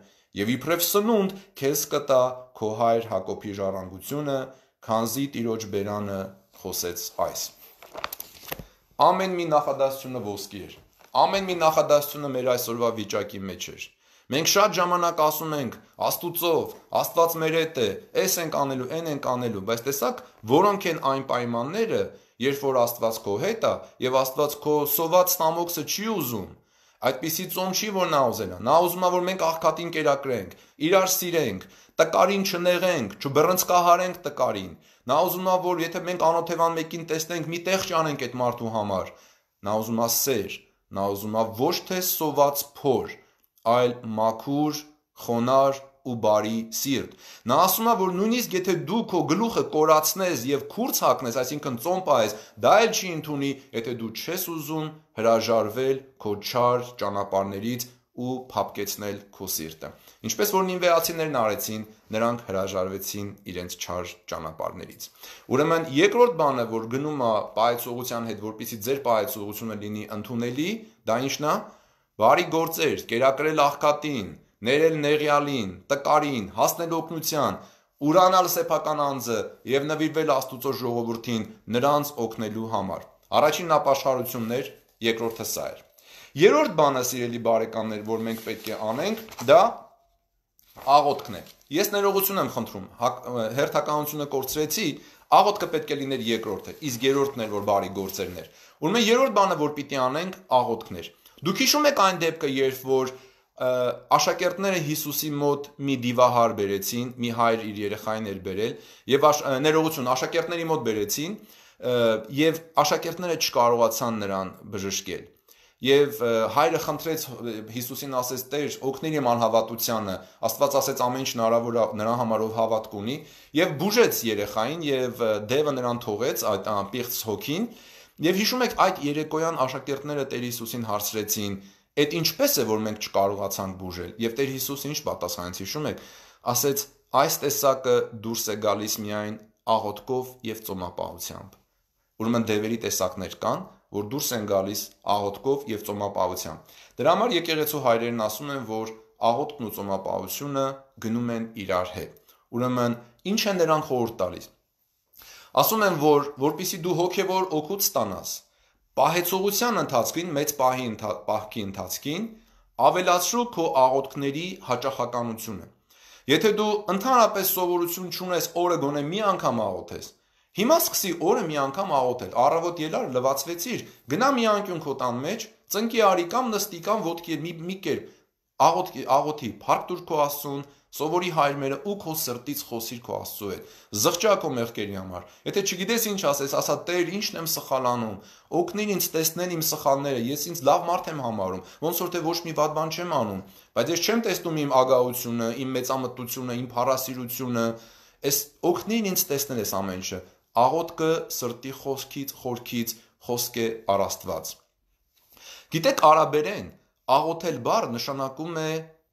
եւ իբրև սնունդ քեզ կտա քո հայր Հակոբի ժառանգությունը, քանզի Տիրոջ բերանը խոսեց այս։ Ամեն մի նախադասությունը ոսկի էր։ Ամեն մի նախադասությունը մեր այսօրվա վիճակի մեջ էր։ Մենք շատ ժամանակ ասում ենք Աստուծով, Աստված մեր հետ է, էս ենք անելու, այն ենք անելու, բայց տեսակ, որոնք են այն պայմանները, երբ որ Աստված քո հետ է եւ Աստված քո սոված ստամոքսը չի ուզում, այդպիսի ծոմ չի որ նա ուզելա։ Նա ուզում է որ մենք աղքատին կերակրենք, իրար սիրենք, տկարին չնեղենք, չբռնցկահարենք տկարին, Նա ուզում է, որ եթե մենք անօթևան մեկին տեսնենք, մի տեղ ճանենք այդ մարդու համար։ Նա ուզում է սեր, նա ուզում է ոչ թե սոված փոր, այլ մաքուր, խոնար ու բարի սիրտ։ Նա ասում է, որ նույնիսկ եթե դու քո գլուխը կորացնես եւ քուրց հակնես, այսինքն ծոմ պահես, դա էլ չի ընդունի, եթե դու չես ուզում հրաժարվել քո չար ճանապարհներից ու փապկեցնել քո սիրտը։ Ինչպես որ նինվեացիներն արեցին, նրանք հրաժարվեցին իրենց չար ճանապարհներից։ Ուրեմն երկրորդ բանը, որ գնում է պայծողության հետ, որpիսի ձեր պայծողությունը լինի ընդունելի, դա ինչն է։ Բարի գործեր, կերակրել աղքատին, ներել նեղյալին, տկարին, հասնել օգնության, ուրանալ սեփական անձը եւ նվիրվել Աստուծո ժողովրդին նրանց օգնելու համար։ Առաջինն ապաշխարություններ, երկրորդը սա էր։ Երրորդ բանը, սիրելի բարեկամներ, որ մենք պետք է անենք, դա աղոտքն է։ Ես ներողություն եմ խնդրում, հերթականությունը կորցրեցի, աղոտքը պետք է լիներ երկրորդը, իսկ երրորդն էլ որ բարի գործերն էր։ Ուրեմն երրորդ բանը, որ պիտի անենք, աղոտքներ։ Դուք հիշում եք այն դեպքը, երբ որ աշակերտները Հիսուսի մոտ մի դիվահար բերեցին, մի հայր իր երեխային էր բերել, եւ ներողություն աշակերտների մոտ բերեցին, եւ աշակերտները չկարողացան նրան բժշկել։ Եվ հայրը խնդրեց Հիսուսին ասեց. «Տեր, օգնիր իմ անհավատությանը»։ Աստված ասեց ամեն ինչ հնարավոր է նրա համար, ով հավատք ունի, եւ բուժեց երեխային եւ դևը նրան թողեց այդ պիղծ հոգին։ Եվ հիշում եք այդ երեկոյան աշակերտները Տեր Հիսուսին հարցրեցին. «Էդ ինչպես է, որ մենք չկարողացանք բուժել»։ Եվ Տեր Հիսուսը ինչ պատասխանեց, հիշում եք, ասեց. «Այս տեսակը դուրս է գալիս միայն աղոթքով եւ ծոմապահությամբ»։ Ուրեմն դևերի տեսակներ կան, որ դուրս են գալիս աղոթքով եւ ծոմապահությամբ։ Դրա համար եկեղեցու հայրերն ասում են, որ աղոթքն ու ծոմապահությունը գնում են իրար հետ։ Ուրեմն, ինչ են նրան խորհուրդ տալիս։ Ասում են, որ որpիսի դու հոգեոր օգուտ ստանաս, պահեցողության ընթացքին, մեծ պահի պահքի ընթացքին ավելացրու քո աղոթքների հաճախականությունը։ Եթե դու ընդհանրապես սովորություն չունես օրը գոնե մի անգամ աղոթես, Հիմա սկսի օրը մի անգամ աղոթել։ Առավոտ ելար լվացվեցիր, գնա մի անկյուն քո տան մեջ, ծնկի արի կամ նստի կամ ոդկի մի մի կերպ աղոթ աղոթի փառք դուր քո Աստծուն, սովորի հայրմերը ու քո սրտից խոսիր քո Աստծու հետ։ Զղջա քո մեղքերի համար։ Եթե չգիտես ինչ ասես, ասա Տեր, ինչն եմ սխալանում։ Օգնիր ինձ տեսնել իմ սխալները, ես ինձ լավ մարդ եմ համարում, ոնց որ թե ոչ մի վատ բան չեմ անում, բայց ես չեմ տեսնում իմ ագահությունը, իմ մեծամտությունը, իմ փառասիրությունը, Էս օգնին ինձ տեսնել այս ամեն ինչը աղոտկը սրտի խոսքից, խորքից խոսք է առաստված։ Գիտեք արաբերեն աղոթել բառ նշանակում է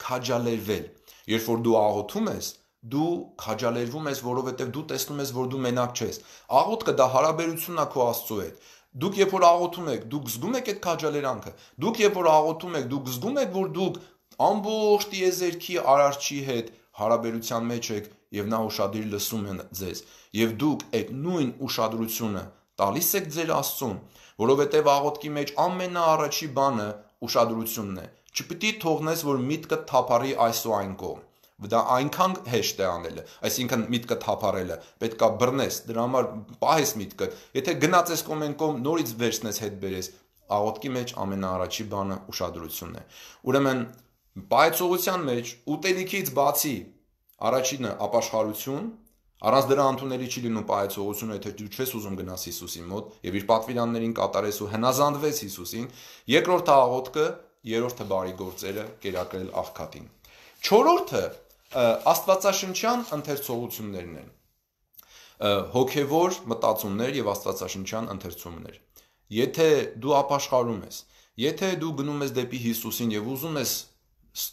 քաջալերվել։ Երբ որ դու աղոթում ես, դու քաջալերվում ես, որովհետև դու տեսնում ես, որ դու մենակ չես։ Աղոթքը դա հարաբերությունն է քո Աստծո հետ։ Դուք երբ որ աղոթում եք, դուք զգում եք այդ քաջալերանքը։ Դուք երբ որ աղոթում եք, դուք զգում եք, որ դուք ամբողջ իեզերքի արարչի հետ հարաբերության մեջ եք եւ նա ուրشادիր լսում է ձեզ եւ դուք այդ նույն ուշադրությունը տալիս եք ձեր Աստծուն, որովհետեւ աղոթքի մեջ ամենաառաջի բանը ուշադրությունն է։ Չպիտի թողնես, որ միտքը թափարի այս ու այն կողմ դա այնքան հեշտ է անելը, այսինքն միտքը թափարելը, պետքա բռնես, դրա համար պահես միտքը։ Եթե գնաց ես կոմեն կոմ նորից վերցնես հետ բերես, աղոտքի մեջ ամենաառաջի բանը ուշադրությունն է։ Ուրեմն Պայծողության մեջ ուտելիքից բացի առաջինը ապաշխարություն, առանց դրա ընդունելի չի լինում պայծողությունը, եթե դու չես ուզում գնաս Հիսուսի մոտ եւ իր պատվիրաններին կատարես ու հնազանդվես Հիսուսին, երկրորդը աղոթքը, երրորդը բարի գործերը կերակրել աղքատին։ Չորրորդը աստվածաշնչյան ընթերցողություններն են հոգևոր մտածումներ եւ աստվածաշնչյան ընթերցումներ։ Եթե դու ապաշխարում ես, եթե դու գնում ես դեպի Հիսուսին եւ ուզում ես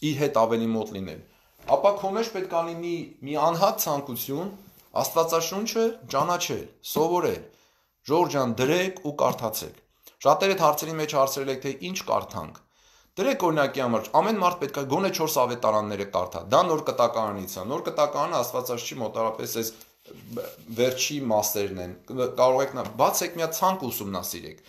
իր հետ ավելի մոտ լինել, ապա քո մեջ պետք է լինի մի անհատ ցանկություն Աստվածաշունչը ճանաչել, սովորել, ժորջան դրեք ու կարդացեք։ Շատերը հարցերի մեջ հարցրել եք, թե ինչ կարդանք։ Դրեք օրինակի համար, ամեն մարդ պետքա գոնե 4 ավետարանները կարդա։ Դա նոր կտակարանից է։ Նոր կտակարանը Աստվածաշունչի մոտարապես էս վերջի մասերն են։ Կարող եք նա բացեք միա ցանկ ուսումնասիրեք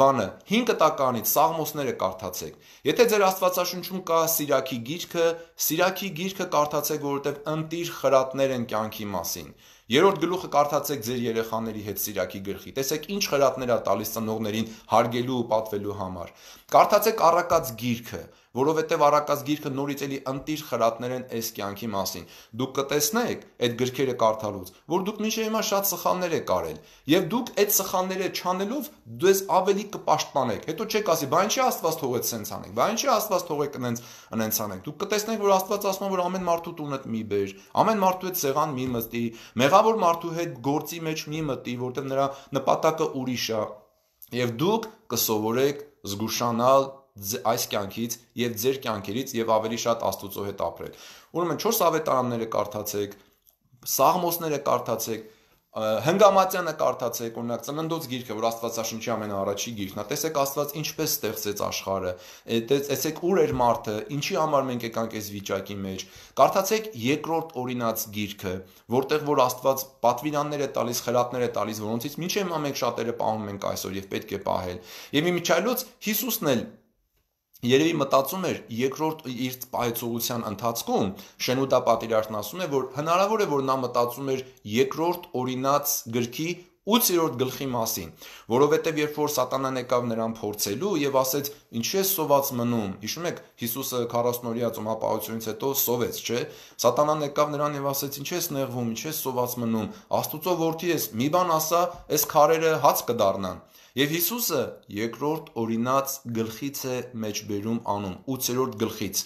բանը 5 տականից սաղմոսները կարդացեք։ Եթե ձեր Աստվածաշունչում կա Սիրակի գիրքը, Սիրակի գիրքը կարդացեք, որովհետև ընտիր խրատներ են կյանքի մասին։ Երրորդ գլուխը կարդացեք ձեր երեխաների հետ Սիրակի գրքի։ Տեսեք ինչ խրատներ է տալիս ծնողներին հարգելու ու պատվելու համար։ Կարդացեք Առակած գիրքը, որովհետև Առակաց գիրքը նորից էլի ընտիր խրատներ են այս կյանքի մասին։ Դուք կտեսնեք այդ գրքերը կարդալուց, որ դուք միշտ հիմա շատ սխալներ եք արել, եւ դուք այդ սխալները չանելով դες ավելի կպաշտպանեք։ Հետո չեք ասի, բա ինչի Աստված թողեց սենց անենք, բա ինչի Աստված թողեց այնց այնց անենք։ Դուք կտեսնեք, որ Աստված ասում է, որ ամեն մարդու տունդ մի բեր, ամեն մարդու հետ սեղան մի մտի, մեղավոր մարդու հետ գործի մեջ մի մտի, որտեղ նրա նպատակը ուրիշ է։ Եվ դուք կսովորեք զգուշանալ այս կյանքից եւ ձեր կյանքերից եւ ավելի շատ Աստծո հետ ապրել։ Ուրեմն 4 ավետարանները կարդացեք, սաղմոսները կարդացեք, հնգամատյանը կարդացեք, օրինակ ծննդոց գիրքը, որ Աստվածաշնչի ամենաառաջի գիրքն է։ Տեսեք Աստված ինչպես ստեղծեց աշխարհը։ Տեսեք ուր էր մարդը, ինչի համար մենք եկանք այս վիճակի մեջ։ Կարդացեք երկրորդ օրինաց գիրքը, որտեղ որ Աստված պատվիրաններ է տալիս, խրատներ է տալիս, որոնցից մինչև մենք շատերը պահում ենք այսօր եւ պետք է պահել։ Եվ իմիջայլոց Հիսուսն էլ Երևի մտածում էր երկրորդ իր պայծողության ընթացքում Շենուտա պատիրարն ասում է, որ հնարավոր է որ նա մտածում էր երկրորդ օրինաց գրքի 8-րդ գլխի մասին, որովհետև երբ որ սատանան եկավ նրան փորձելու եւ ասեց, ինչու ես սոված մնում։ Հիշում եք, Հիսուսը 40-օրյա ծոմապահությունից հետո սովեց, չէ՞։ Սատանան եկավ նրան եւ ասեց, ինչու ես նեղվում, ինչու ես սոված մնում։ Աստուծո որդի ես, մի բան ասա, այս քարերը հաց կդառնան։ Եվ Հիսուսը երկրորդ օրինաց գլխից է մեջբերում անում, 8-րդ գլխից,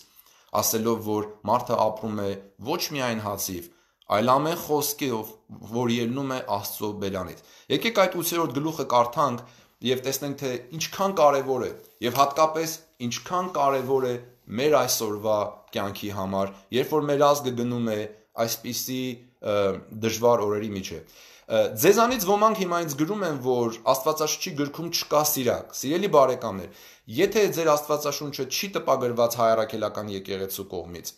ասելով, որ մարդը ապրում է ոչ միայն հացիվ, այլ ամեն խոսքով, որ ելնում է Աստծո բերանից։ Եկեք այդ 8-րդ գլուխը կարդանք և տեսնենք, թե ինչքան կարևոր է և հատկապես ինչքան կարևոր է մեր այսօրվա կյանքի համար, երբ որ մեր ազգը գնում է այսպիսի դժվար օրերի միջև։ Ձեզանից ոմանք հիմա ինձ գրում են, որ Աստվածաշունչի գրքում չկա սիրակ։ Սիրելի բարեկամներ, եթե ձեր Աստվածաշունչը չի տպագրված հայարակելական եկեղեցու կողմից,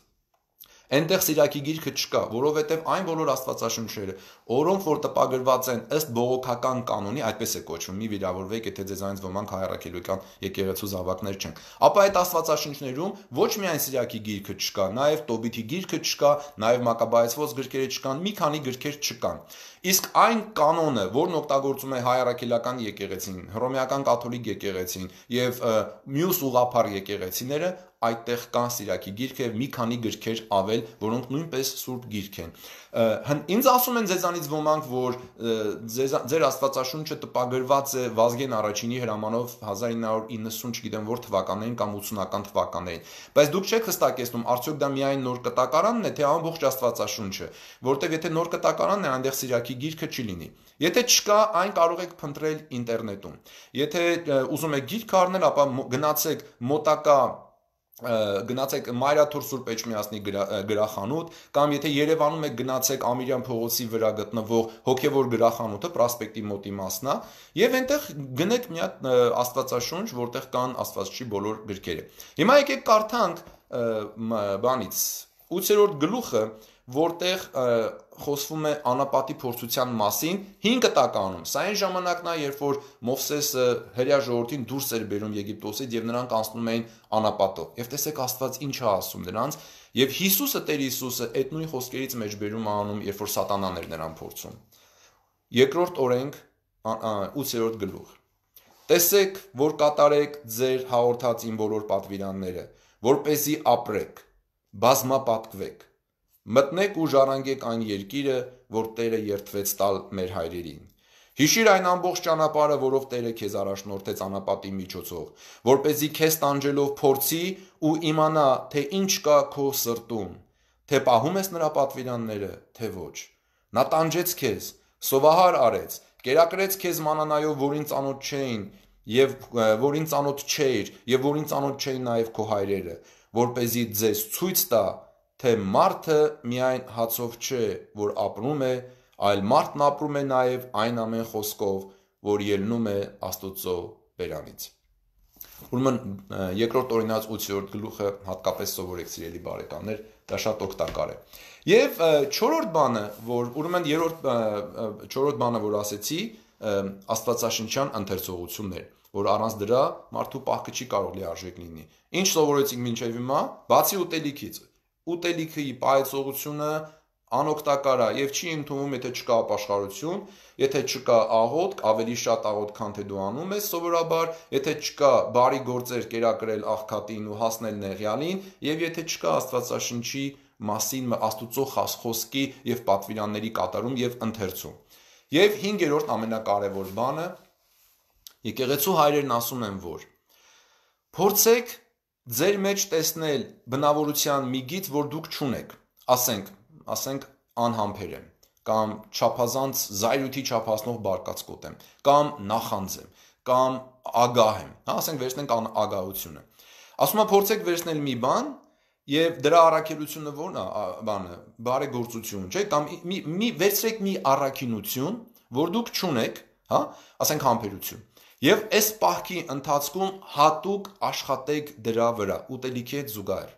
Այնտեղ Սիրակի գիրքը չկա, որովհետև այն բոլոր աստվածաշունչերը, որոնք որ տպագրված են ըստ բողոքական կանոնի, այդպես է կոչվում՝ մի վիրավորվեք, եթե ձեզանից ոմանք հայրաքելական եկեղեցու զավակներ չեն։ Ապա այդ աստվածաշունչներում ոչ միայն Սիրակի գիրքը չկա, նաև Տոբիթի գիրքը չկա, նաև Մակաբայեցված գրքերը չկան, մի քանի գրքեր չկան։ Իսկ այն կանոնը, որն օգտագործում է հայ առաքելական եկեղեցին, հռոմեական կաթոլիկ եկեղեցին եւ մյուս ուղափար եկեղեցիները, այդտեղ կան Սիրակի գիրքը եւ մի քանի գրքեր ավել, որոնք նույնպես սուրբ գիրք են։ Հն ինձ ասում են ձեզանից ոմանք, որ ձեր Աստվածաշունչը տպագրված է Վազգեն առաջինի հրամանով 1990 չգիտեմ որ թվականներին կամ 80-ական թվականներին, բայց դուք չեք հստակեցնում, արդյոք դա միայն նոր կտակարանն է, թե ամբողջ Աստվածաշունչը, որտեղ եթե նոր կտակարանն է, այնտեղ Սիրակի գիրքը չի լինի։ Եթե չկա, այն կարող եք փնտրել ինտերնետում։ Եթե ուզում եք գիրք առնել, ապա գնացեք մոտակա գնացեք Մայրաթուր Սուրբ Էջմիածնի գրախանութ կամ եթե Երևանում եք գնացեք Ամիրյան փողոցի վրա գտնվող հոգևոր գրախանութը պրոսպեկտի մոտի մասնա եւ այնտեղ գնեք մի հատ Աստվածաշունչ, որտեղ կան Աստվածչի բոլոր գրքերը։ Հիմա եկեք կարդանք բանից 8-րդ գլուխը որտեղ խոսվում է անապատի փորձության մասին 5 տականում։ Սա այն ժամանակն է, երբ որ Մովսեսը հրեա ժողովրդին դուրս էր բերում Եգիպտոսից եւ նրանք անցնում էին անապատով։ Եվ տեսեք Աստված ինչ է ասում նրանց, եւ Հիսուսը Տեր Հիսուսը այդ նույն խոսքերից մեջբերում է անում, երբ որ սատանան էր նրան փորձում։ Երկրորդ օրենք 8-րդ գլուխ։ Տեսեք, որ կատարեք ձեր հաղորդած իմ բոլոր պատվիրանները, որ เป զի ապրեք, բազմապատկվեք Մտնեք ու ժառանգեք այն երկիրը, որ Տերը երթվեց տալ մեր հայրերին։ Հիշիր այն ամբողջ ճանապարհը, որով Տերը քեզ առաջնորդեց անապատի միջոցով, որ เป զի քեզ տանջելով փորձի ու իմանա, թե ինչ կա քո սրտում, թե պահում ես նրա պատվիրանները, թե ոչ։ Նա տանջեց քեզ, սովահար արեց, կերակրեց քեզ մանանայով, որին ծանոթ չէին, եւ որին ծանոթ չէիր, եւ որին ծանոթ չէին նաեւ քո հայրերը, որ เป զի ձեզ ցույց տա, թե մարդը միայն հացով չէ, որ ապրում է, այլ մարդն ապրում է նաև այն ամեն խոսքով, որ ելնում է Աստուծո բերանից։ Ուրեմն երկրորդ օրինաց 8-րդ գլուխը հատկապես սովորեք սիրելի բարեկամներ, դա շատ օգտակար է։ Եվ չորրորդ բանը, որ ուրեմն երրորդ չորրորդ բանը, որ ասեցի, աստվածաշնչյան ընթերցողությունն էր, որ առանց դրա մարդու պահքը չի կարող լիարժեք լինի։ Ինչ սովորեցինք մինչև հիմա, բացի ուտելիքից, ուտելիքի պայծողությունը անօգտակար է եւ չի ընդունվում, եթե չկա ապաշխարություն, եթե չկա աղոթք, ավելի շատ աղոթք, քան թե դու անում ես սովորաբար, եթե չկա բարի գործեր կերակրել աղքատին ու հասնել նեղյալին, եւ եթե չկա Աստվածաշնչի մասին Աստուծո խոսքի եւ պատվիրանների կատարում եւ ընթերցում։ Եվ 5-րդ ամենակարևոր բանը եկեղեցու հայրերն ասում են, որ փորձեք ձեր մեջ տեսնել բնավորության մի գիծ, որ դուք չունեք, ասենք, ասենք անհամբեր եմ կամ չափազանց զայրույթի չափածնով բարկացկոտ եմ կամ նախանձ եմ կամ ագահ եմ, հա, ասենք վերցնենք ան ագահությունը։ Ասում եմ փորձեք վերցնել մի բան, Եվ դրա առաքելությունը ո՞րն է, բանը, բարեգործություն, չէ՞, կամ մի, մի վերցրեք մի առաքինություն, որ դուք ճունեք, հա, ասենք համբերություն։ Եվ այս պահքի ընթացքում հատուկ աշխատեք դրա վրա, ուտելիքի հետ զուգահեռ,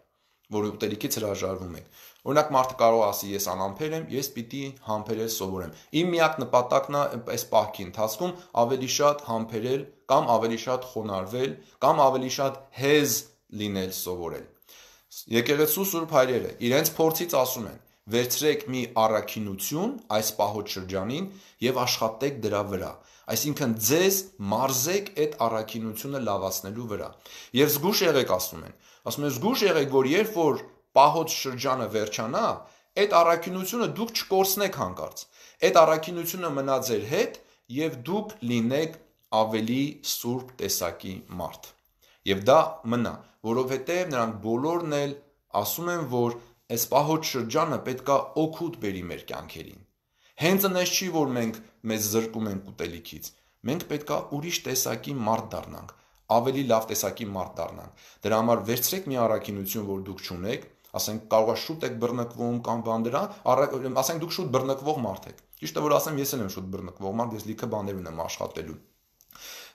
որ ուտելիքից հրաժարվում եք։ Օրինակ մարդը կարող է ասի, ես անամփեր եմ, ես պիտի համբերել սովորեմ։ Իմ միակ նպատակն է այս պահքի ընթացքում ավելի շատ համբերել կամ ավելի շատ խոնարհվել կամ ավելի շատ հեզ լինել սովորել։ Եկեղեցու սուրբ հայրերը իրենց փորձից ասում են. վերցրեք մի առաքինություն այս պահոց շրջանին եւ աշխատեք դրա վրա Այսինքն ձեզ մարզեք այդ առաքինությունը լավացնելու վրա։ Եվ զգուշ եղեք ասում են։ Ասում են զգուշ եղեք, որ երբ որ պահոց շրջանը վերջանա, այդ առաքինությունը դուք չկորցնեք հանկարծ։ Այդ առաքինությունը մնա ձեր հետ եւ դուք լինեք ավելի սուրբ տեսակի մարդ։ Եվ դա մնա, որովհետեւ նրանք բոլորն էլ ասում են, որ այս պահոց շրջանը պետքա օգուտ բերի մեր կյանքերին։ Հենց այնպես չի, որ մենք մեզ զրկում են ուտելիքից։ Մենք պետքա ուրիշ տեսակի մարդ դառնանք, ավելի լավ տեսակի մարդ դառնանք։ Դրա համար վերցրեք մի առաքինություն, որ դուք ճունեք, ասենք կարողա շուտ եք բռնկվում կամ բան դրա, հա, ասենք դուք շուտ բռնկվող մարդ եք։ Ճիշտ է որ ասեմ, ես էլ եմ շուտ բռնկվող մարդ, ես լիքը բաներ ունեմ աշխատելու։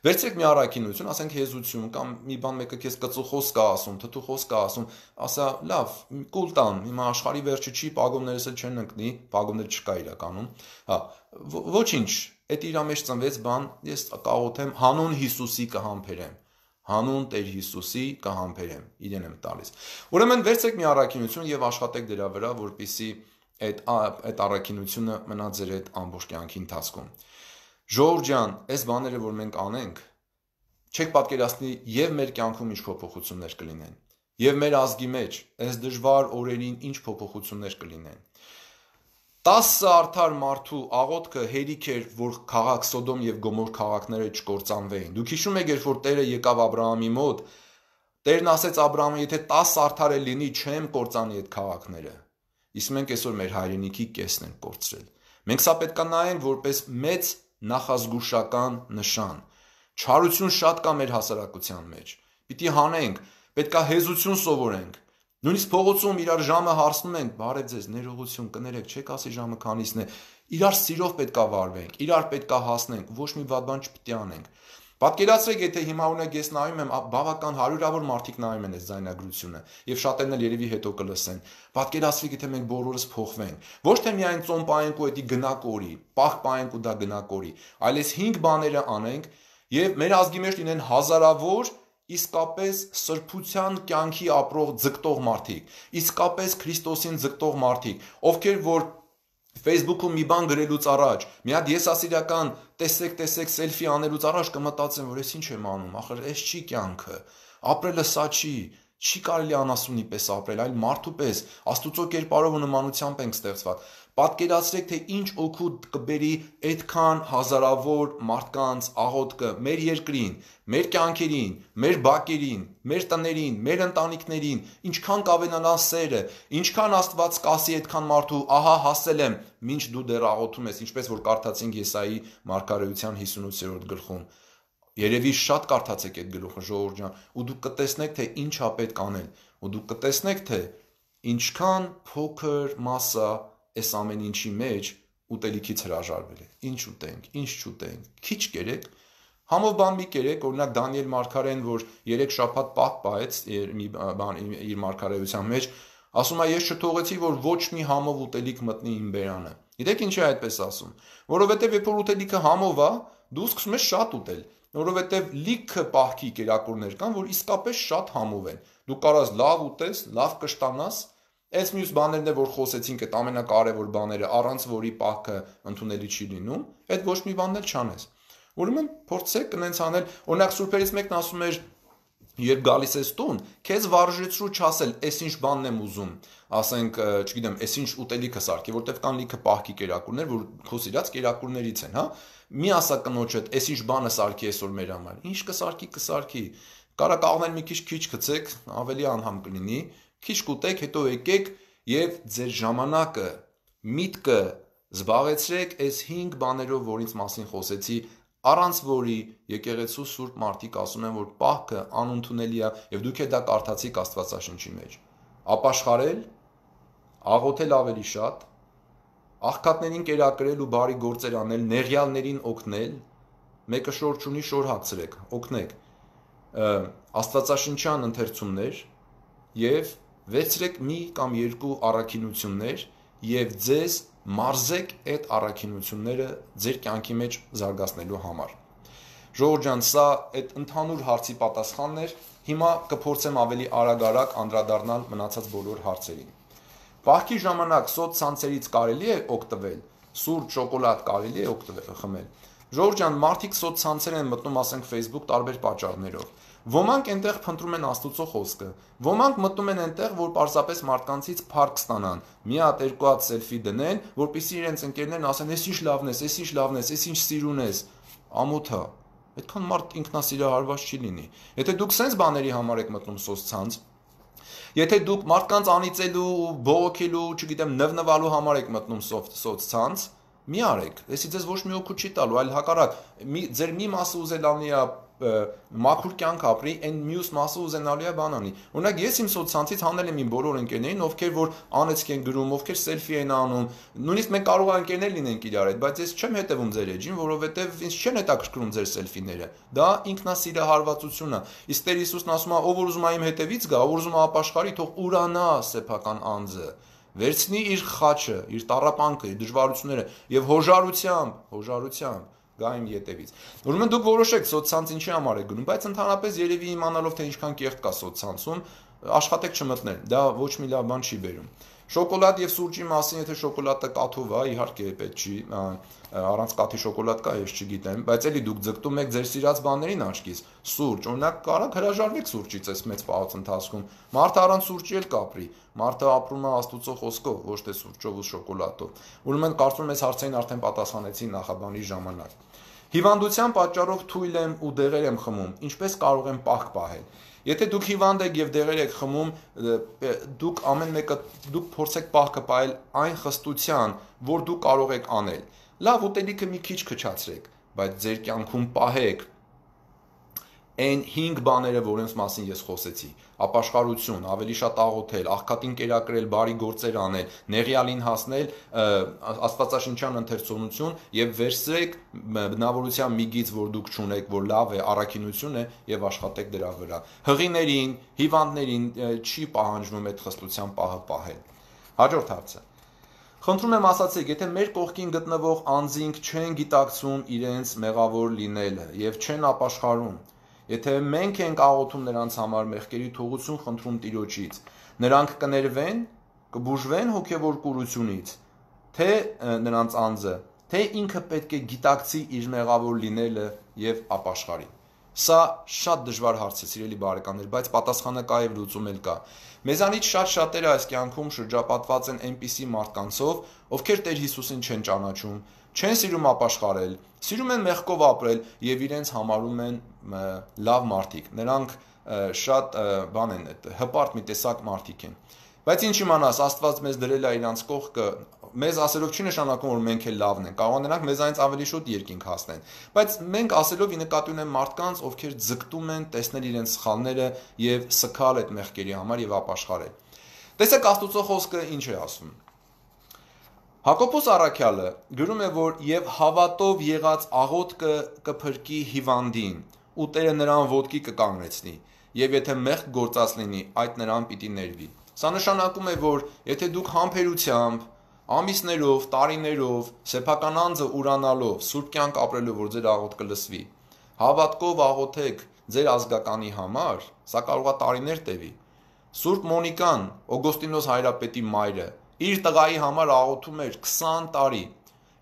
Վերցրեք մի առաքինություն, ասենք հեզություն կամ մի բան մեկը քեզ կծուխոս կա ասում, թթուխոս կա ասում, ասա, լավ, կուլ տան, հիմա աշխարի վերջը չի, պագոններս էլ չեն ընկնի, պագոններ չկա իրականում։ Հա, ոչինչ, այդ իր մեջ ծնվեց բան, ես կաղոթեմ հանուն Հիսուսի կհամբերեմ։ Հանուն Տեր Հիսուսի կհամբերեմ։ Իրեն եմ տալիս։ Ուրեմն վերցեք մի առաքինություն եւ աշխատեք դրա վրա, որպիսի այդ այդ առաքինությունը մնա ձեր այդ ամբողջ կյանքի ընթացքում։ Ժորժ ջան, այս բաները, որ մենք անենք, չեք պատկերացնի եւ մեր կյանքում ինչ փոփոխություններ կլինեն, եւ մեր ազգի մեջ այս դժվար օրերին ինչ փոփոխություններ կլինեն։ 10 արդար մարդու աղոթքը հերիք էր, որ քաղաք Սոդոմ եւ Գոմոր քաղաքները չկործանվեին։ Դուք հիշում եք, երբ որ Տերը եկավ Աբրահամի մոտ, Տերն ասեց Աբրահամին, եթե 10 արդար է լինի, չեմ կործանի այդ քաղաքները։ Իսկ մենք այսօր մեր հայրենիքի կեսն ենք կործրել։ Մենք սա պետք է նայենք որպես մեծ նախազգուշական նշան։ Չարություն շատ կա մեր հասարակության մեջ։ Պիտի հանենք, պետք է հեզություն սովորենք Նույնիսկ փողոցում իրար ժամը հարցնում ենք, բարև ձեզ, ներողություն, կներեք, չեք ասի ժամը քանիսն է։ Իրար սիրով պետքա վարվենք, իրար պետքա հասնենք, ոչ մի վատ բան չպետք է անենք։ Պատկերացրեք, եթե հիմա օրինակ ես նայում եմ, բավական հարյուրավոր մարդիկ նայում են այս զայնագրությունը, եւ շատերն էլ երևի հետո կլսեն։ Պատկերացրեք, եթե մենք բոլորս փոխվենք, ոչ թե միայն ծոմ պայենք ու դա գնակորի, պահ պայենք ու դա գնակորի, այլ այս 5 բաները անենք եւ մեր ազգի մեջ լինեն հազարավոր իսկապես սրբության կյանքի ապրող ձգտող մարդիկ, իսկապես Քրիստոսին ձգտող մարդիկ, ովքեր որ Facebook-ում մի բան գրելուց առաջ, մի հատ եսասիրական տեսեք, տեսեք սելֆի անելուց առաջ կմտածեն, որ ես ինչ եմ անում, ախր էս չի կյանքը, ապրելը սա չի, չի կարելի անասունի պես ապրել, այլ մարդու պես, Աստուծո կերպարով ու նմանությամբ ենք ստեղծված։ Պատկերացրեք, թե ինչ օգուտ կբերի այդքան հազարավոր մարդկանց աղոթքը մեր երկրին, մեր կյանքերին, մեր բակերին, մեր տներին, մեր ընտանիքներին, ինչքան կավենանա սերը, ինչքան Աստված կասի այդքան մարդու, ահա հասել եմ, ինչ դու դեռ աղոթում ես, ինչպես որ կարդացինք Եսայի մարգարեության 58-րդ գլխում։ Երևի շատ կարդացեք այդ գլուխը ժողովուրդ ջան, ու դուք կտեսնեք, թե ինչ ա պետք անել, ու դուք կտեսնեք, թե ինչքան փոքր մասը այս ամեն ինչի մեջ ուտելիքից հրաժարվել է։ Ինչ ուտենք, ինչ չուտենք, քիչ կերեք, Համով բան մի կերեք, օրինակ Դանիել Մարկարեն, որ 3 շաբաթ պատպայեց իր մի բան իր մարգարեության մեջ, ասում է ես չթողեցի, որ ոչ մի համով ուտելիք մտնի իմ բերանը։ Գիտեք ինչի է այդպես ասում։ Որովհետև երբ որ ուտելիքը համով է, դու սկսում ես շատ ուտել, որովհետև լիքը պահքի կերակուրներ կան, որ իսկապես շատ համով են։ Դու կարաս լավ ուտես, լավ կշտանաս, Այս մյուս բաներն է, որ խոսեցինք, այդ ամենակարևոր բաները, առանց որի պահքը ընդունելի չի լինում, այդ ոչ մի բանն էլ չանես։ Ուրեմն փորձեք կնենց անել, օրինակ սուրբերից մեկն ասում էր, երբ գալիս ես տուն, քեզ վարժեցրու չասել, «Էս ինչ բանն եմ ուզում», ասենք, չգիտեմ, «Էս ինչ ուտելիքը սարքի», որտեվ կան լիքը պահքի կերակուրներ, որ քո սիրած կերակուրներից են, հա։ Մի ասա կնոջդ, «Էս ինչ բանը սարքի այսօր մեր համար»։ Ինչ կսարքի, կսարքի։ Կարա կաղնել մի քիչ քիչ գցեք, ավելի անհամ կլինի, քիչ կուտեք, հետո եկեք եւ ձեր ժամանակը, միտքը զբաղեցրեք այս 5 բաներով, որից մասին խոսեցի, առանց որի եկեղեցու սուրբ մարդիկ ասում են, որ պահքը անընդունելի է եւ դուք եք դա կարդացիք Աստվածաշնչի մեջ։ Ապաշխարել, աղոթել ավելի շատ, աղքատներին կերակրել ու բարի գործեր անել, նեղյալներին օգնել, մեկը շոր չունի, շոր հացրեք, օգնեք, աստվածաշնչյան ընթերցումներ եւ Վեցրեք մի կամ երկու առաքինություններ եւ ձեզ մարզեք այդ առաքինությունները ձեր կյանքի մեջ զարգացնելու համար։ Ժողովուրդ ջան, սա այդ ընդհանուր հարցի պատասխանն էր։ Հիմա կփորձեմ ավելի արագ-արագ անդրադառնալ մնացած բոլոր հարցերին։ Պահքի ժամանակ սոցցանցերից կարելի է օգտվել, սուրճ, շոկոլադ կարելի է օգտվել, խմել։ Ժողովուրդ ջան, մարդիկ սոցցանցեր են մտնում, ասենք Facebook տարբեր պատճառներով Ոմանք այնտեղ փնտրում են Աստուծո խոսքը, ոմանք մտնում են այնտեղ, որ պարզապես մարդկանցից փառք ստանան, մի հատ երկու հատ սելֆի դնեն, որպիսի իրենց ընկերներն ասեն, «Էս ինչ լավն ես, էս ինչ լավն ես, էս ինչ սիրուն ես»։ Ամոթա։ Այդքան մարդ ինքնասիրահարված չի լինի։ Եթե դուք սենց բաների համար եք մտնում սոցցանց, Եթե դուք մարդկանց անիծելու, բողոքելու, չգիտեմ, նվնվալու համար եք մտնում սոցցանց, մի արեք։ Էսի ձեզ ոչ մի օգուտ չի տալու, այլ հակառակ, մի ձեր մի մասը ուզելանիա մաքուր կյանք ապրի, այն մյուս մասը ուզենալու է բան անի։ Օրինակ ես իմ սոցցանցից հանել եմ իմ բոլոր ընկերներին, ովքեր որ անեծք են գրում, ովքեր սելֆի են անում, նույնիսկ մենք կարող ենք ընկերներ լինենք իրար հետ, բայց ես չեմ հետևում ձեր էջին, որովհետև ինձ չեն հետաքրքրում ձեր սելֆիները։ Դա ինքնասիրահարվածություն է։ Իսկ Տեր Հիսուսն ասում է, ով որ ուզում է իմ հետևից գա, ով ուզում է ապաշխարի, թող ուրանա սեփական անձը վերցնի իր խաչը, իր տարապանքը, իր դժվարությունները եւ հոժարությամբ, հոժարությամբ գա իմ յետևից։ Ուրեմն դուք որոշեք սոցցանց ինչի համար է գնում, բայց ընդհանրապես երևի իմանալով թե ինչքան կեղտ կա սոցցանցում, աշխատեք չմտնել։ Դա ոչ մի լավ բան չի բերում։ Շոկոլադ եւ սուրճի մասին, եթե շոկոլադը կաթով է, իհարկե պետք չի, առանց կաթի շոկոլադ կա, ես չգիտեմ, բայց էլի դուք ձգտում եք ձեր սիրած բաներին աչքից։ Սուրճ, օրինակ, կարող հրաժարվեք սուրճից այս մեծ պահած ընթացքում։ Մարդը առանց սուրճի էլ կապրի։ Մարդը ապրում է Աստուծո խոսքով, ոչ թե սուրճով ու շոկոլադով։ Ուրեմն կարծում եմ, այս հարցին արդեն պատասխանեցի նախաբանի ժամանակ։ Հիվանդության պատճառով թույլ եմ ու դեղեր եմ խմում, ինչպես կարող եմ պահք պահել։ Եթե դուք հիվանդ եք եւ դեղեր եք խմում, դուք ամեն մեկը դուք փորձեք պահքը պահել այն խստության, որ դուք կարող եք անել։ Լավ, ուտելիքը մի քիչ քչացրեք, բայց ձեր կյանքում պահեք այն 5 բաները, որոնց մասին ես խոսեցի ապաշխարություն, ավելի շատ աղոթել, աղքատին կերակրել, բարի գործեր անել, նեղյալին հասնել, աստվածաշնչյան ընթերցողություն եւ վերցրեք բնավորության մի գից, որ դուք ճունեք, որ լավ է, առաքինություն է եւ աշխատեք դրա վրա։ Հղիներին, հիվանդներին չի պահանջվում այդ խստության պահը պահել։ Հաջորդ հարցը Խնդրում եմ ասացեք, եթե մեր կողքին գտնվող անձինք չեն գիտակցում իրենց մեղավոր լինելը եւ չեն ապաշխարում, Եթե մենք ենք աղոթում նրանց համար մեղքերի թողություն խնդրում Տիրոջից, նրանք կներվեն, կբուժվեն հոգևոր կուրությունից, թե նրանց անձը, թե ինքը պետք է գիտակցի իր մեղավոր լինելը եւ ապաշխարին։ Սա շատ դժվար հարց է, սիրելի բարեկամներ, բայց պատասխանը կա եւ լուծում էլ կա։ Մեզանից շատ-շատերը այս կյանքում շրջապատված են այնպիսի մարդկանցով, ովքեր Տեր Հիսուսին չեն ճանաչում, չեն սիրում ապաշխարել, սիրում են մեղքով ապրել եւ իրենց համարում են լավ մարդիկ, նրանք շատ բան են, հպարտ մի տեսակ մարդիկ են։ Բայց ինչ իմանաս, Աստված մեզ դրել է իրանց կողքը, մեզ ասելով չի նշանակում որ մենք էլ լավն ենք, կարող նրանք մեզանից ավելի շուտ երկինք հասնեն։ Բայց մենք ասելով ի նկատի ունեմ մարդկանց, ովքեր ձգտում են տեսնել իրենց սխալները եւ սքալ այդ մեղքերի համար եւ ապաշխարել։ Տեսեք Աստուծո խոսքը ինչ է ասում։ Հակոբոս Արաքյալը գրում է, որ եւ հավատով եղած աղոթքը կփրկի հիվանդին, ու Տերը նրան ոտքի կկանգնեցնի, եւ եթե մեղք գործած լինի, այդ նրան պիտի ներվի։ Սա նշանակում է, որ եթե դուք համբերությամբ, ամիսներով, տարիներով, սեփական անձը ուրանալով, սուրբ կյանք ապրելով, որ ձեր աղոթքը լսվի, հավատքով աղոթեք ձեր ազգականի համար, սա կարողա տարիներ տևի։ Սուրբ Մոնիկան, Օգոստինոս հայրապետի մայրը, իր տղայի համար աղոթում էր 20 տարի։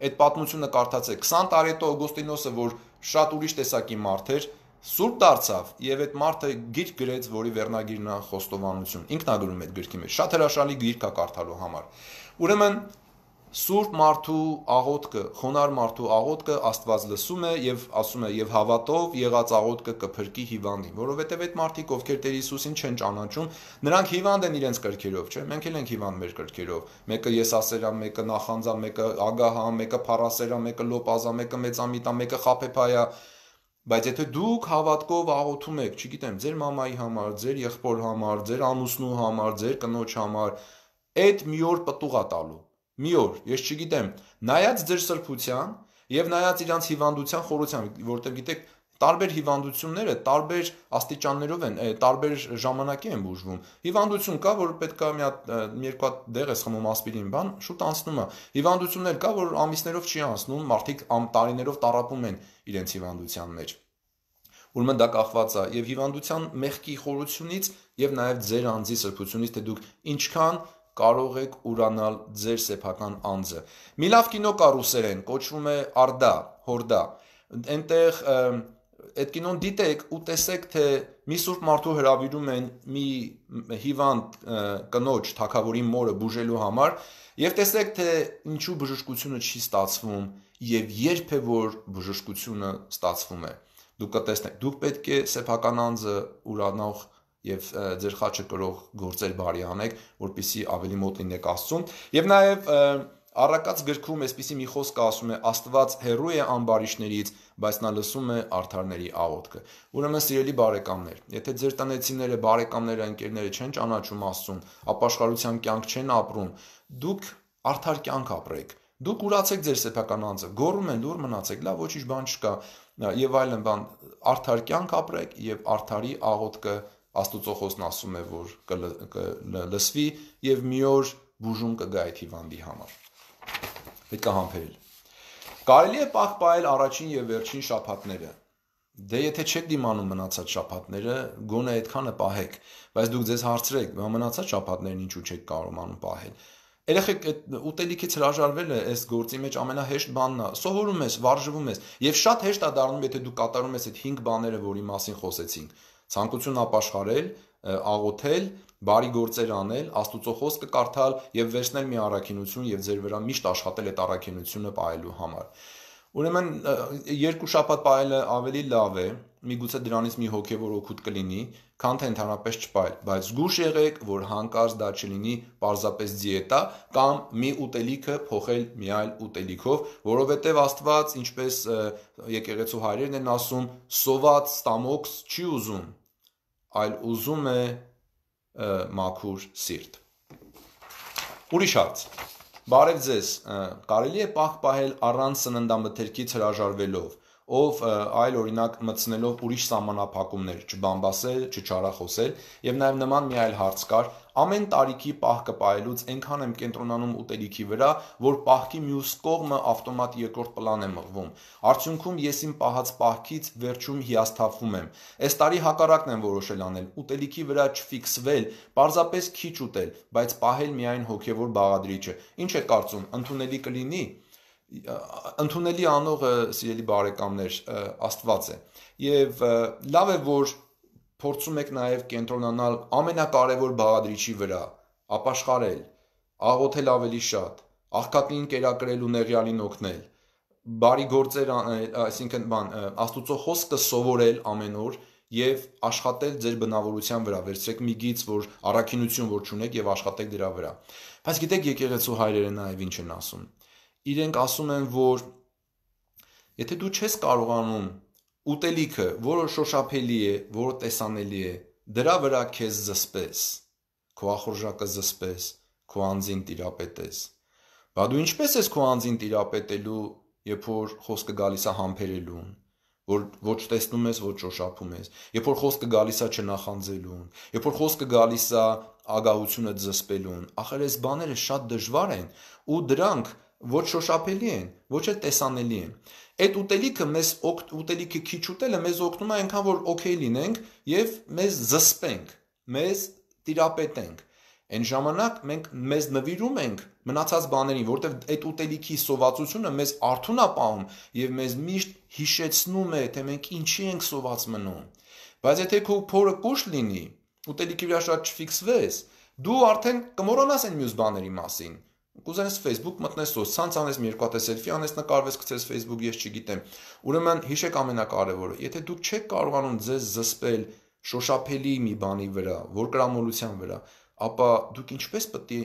Այդ պատմությունը կարդացեք։ 20 տարի հետո Օգոստինոսը, որ շատ ուրիշ տեսակի մարդ էր, Սուրբ դարձավ եւ այդ մարդը գիրք գրեց, որի վերնագիրն է խոստովանություն։ Ինքն է գրում այդ գրքի մեջ։ Շատ հրաշալի գիրք է կարդալու համար։ Ուրեմն Սուրբ մարդու աղոթքը, խոնար մարդու աղոթքը Աստված լսում է եւ ասում է եւ հավատով եղած աղոթքը կփրկի հիվանդին, որովհետեւ այդ մարդիկ ովքեր Տեր Հիսուսին չեն ճանաչում, նրանք հիվանդ են իրենց կրքերով, չէ՞։ Մենք էլ ենք հիվանդ մեր կրքերով։ Մեկը եսասերա, մեկը նախանձա, մեկը ագահա, մեկը փարասերա, մեկը լոպազա, մեկը մեծամիտա, մեկը խափեփայա, մեկը Բայց եթե դուք հավատքով աղոթում եք, չգիտեմ, ձեր մամայի համար, ձեր եղբոր համար, ձեր ամուսնու համար, ձեր կնոջ համար, այդ մի օր պատուղա տալու։ Մի օր, ես չգիտեմ, նայած ձեր սրբության եւ նայած իրանց հիվանդության խորության, որտեղ գիտեք, Տարբեր հիվանդությունները տարբեր աստիճաններով են, տարբեր ժամանակի են բուժվում։ Հիվանդություն կա, որ պետքա մի հատ երկու հատ դեղ ես խմում ասպիրին, բան, շուտ անցնում է։ Հիվանդություններ կա, որ ամիսներով չի անցնում, մարդիկ ամ տարիներով տարապում են իրենց հիվանդության մեջ։ Ուրեմն դա կախված է եւ հիվանդության մեղքի խորությունից եւ նաեւ ձեր անձի սրբությունից, թե դուք ինչքան կարող եք ուրանալ ձեր սեփական անձը։ Մի լավ կինո կա ռուսերեն, կոչվում է Արդա, Հորդա։ Այնտեղ այդ կինոն դիտեք ու տեսեք թե մի սուրբ մարդու հրավիրում են մի հիվանդ կնոջ թակավորի մորը բուժելու համար եւ տեսեք թե ինչու բժշկությունը չի ստացվում եւ երբ է որ բժշկությունը ստացվում է դուք կտեսնեք դուք պետք է սեփական անձը ուրանող եւ ձեր խաչը կրող գործեր բարի անեք որpիսի ավելի մոտ լինեք աստծուն եւ նաեւ Առակած գրքում էսպիսի մի խոսք ասում է Աստված հերու է ամբարիշներից, բայց նա լսում է արթարների աղոթքը։ Ուրեմն սիրելի բարեկամներ, եթե ձեր տնեցիները, բարեկամները, ընկերները չեն ճանաչում Աստծուն, ապաշխարության կյանք չեն ապրում, դուք արդար կյանք ապրեք Դուք ուրացեք ձեր սեփական անձը, գոռում են լուր մնացեք, լավ ոչինչ բան չկա եւ այլն բան, արդար կյանք ապրեք եւ արդարի աղոթքը Աստուծո խոսն ասում է, որ կլսվի եւ մի օր բուժում կգա այդ հիվանդի համար։ Պետք է համբերել։ Կարելի է պահպանել առաջին եւ վերջին շաբաթները։ Դե եթե չեք դիմանում մնացած շաբաթները, գոնե այդքանը պահեք, բայց դուք ձեզ հարցրեք, մնացած շաբաթներն ինչու չեք կարողանում պահել։ Երեխեք այդ ուտելիքից հրաժարվել է այս գործի մեջ ամենահեշտ բանն է։ Սովորում ես, վարժվում ես, եւ շատ հեշտ է դառնում, եթե դու կատարում ես այդ 5 բաները, որի մասին խոսեցինք։ Ցանկություն ապաշխարել, աղոթել, բարի գործեր անել, Աստուծո խոսքը կարդալ եւ վերցնել մի առաքինություն եւ ձեր վրա միշտ աշխատել այդ առաքինությունը ապահելու համար։ Ուրեմն երկու շաբաթ ապահելը ավելի լավ է, միգուցե դրանից մի հոգևոր օգուտ կլինի, քան թե ընդհանրապես չպայել, բայց զգուշ եղեք, որ հանկարծ դա չլինի պարզապես դիետա կամ մի ուտելիքը փոխել մի այլ ուտելիքով, որովհետև Աստված, ինչպես եկեղեցու հայրերն են ասում, սոված ստամոքս չի ուզում, այլ ուզում է մաքուր սիրտ։ Ուրիշ հարց Բարև ձեզ, կարելի է պահ պահել առանց սննդամթերքից հրաժարվելով ով այլ օրինակ մտցնելով ուրիշ սահմանափակումներ, չբամբասել, չչարախոսել, եւ նաեւ նման մի այլ հարց կար, ամեն տարիքի պահ կպայելուց այնքան եմ կենտրոնանում ուտելիքի վրա, որ պահքի մյուս կողմը ավտոմատ երկրորդ պլան է մղվում։ Արդյունքում ես իմ պահած պահքից վերջում հիասթափվում եմ։ Այս տարի հակառակն եմ որոշել անել՝ ուտելիքի վրա չֆիքսվել, parzapes քիչ ուտել, բայց պահել միայն հոգևոր բաղադրիչը։ Ինչ է կարծում, ընդունելի կլինի՞ ընդունելի անողը սիրելի բարեկամներ Աստված է եւ լավ է որ փորձում եք նաեւ կենտրոնանալ ամենակարևոր բաղադրիչի վրա ապաշխարել աղոթել ավելի շատ աղքատին կերակրել ու նեղյալին օգնել բարի գործեր անել, այսինքն բան Աստուծո խոսքը սովորել ամեն օր եւ աշխատել ձեր բնավորության վրա, վերցրեք մի գից, որ առաքինություն որ ճունեք եւ աշխատեք դրա վրա։ Բայց գիտեք եկեղեցու հայրերը նաեւ ինչ են ասում իրենք ասում են, որ եթե դու չես կարողանում ուտելիքը, որը շոշափելի է, որը տեսանելի է, դրա վրա քեզ զսպես, քո ախորժակը զսպես, քո անձին տիրապետես։ Բա դու ինչպես ես քո անձին տիրապետելու, երբ որ խոսքը գալիս է համբերելուն, որ ոչ տեսնում ես, ոչ շոշափում ես։ Երբ որ խոսքը գալիս է չնախանձելուն, երբ որ խոսքը գալիս է ագահությունը զսպելուն, ախր այս բաները շատ դժվար են ու դրանք ոչ շոշափելի են, ոչ էլ տեսանելի են։ Այդ ուտելիքը մեզ ուտելիքի քիչ ուտելը մեզ օգնում է այնքան որ օքեյ լինենք եւ մեզ զսպենք, մեզ տիրապետենք։ Այն ժամանակ մենք մեզ նվիրում ենք մնացած բաներին, որտեղ այդ ուտելիքի սովածությունը մեզ արթուն է պահում եւ մեզ միշտ հիշեցնում է, թե մենք ինչի ենք սոված մնում։ Բայց եթե քո փորը կուշ լինի, ուտելիքի վրա շատ չֆիքսվես, դու արդեն կմոռանաս այն մյուս բաների մասին Կուզես Facebook մտնես, սոցցանց անես, մի երկու հատ սելֆի անես, նկարվես, գցես Facebook, ես չգիտեմ։ Ուրեմն հիշեք ամենակարևորը, եթե դուք չեք կարողանում ձեզ զսպել շոշափելի մի բանի վրա, որ կրամոլության վրա, ապա դուք ինչպես պետք է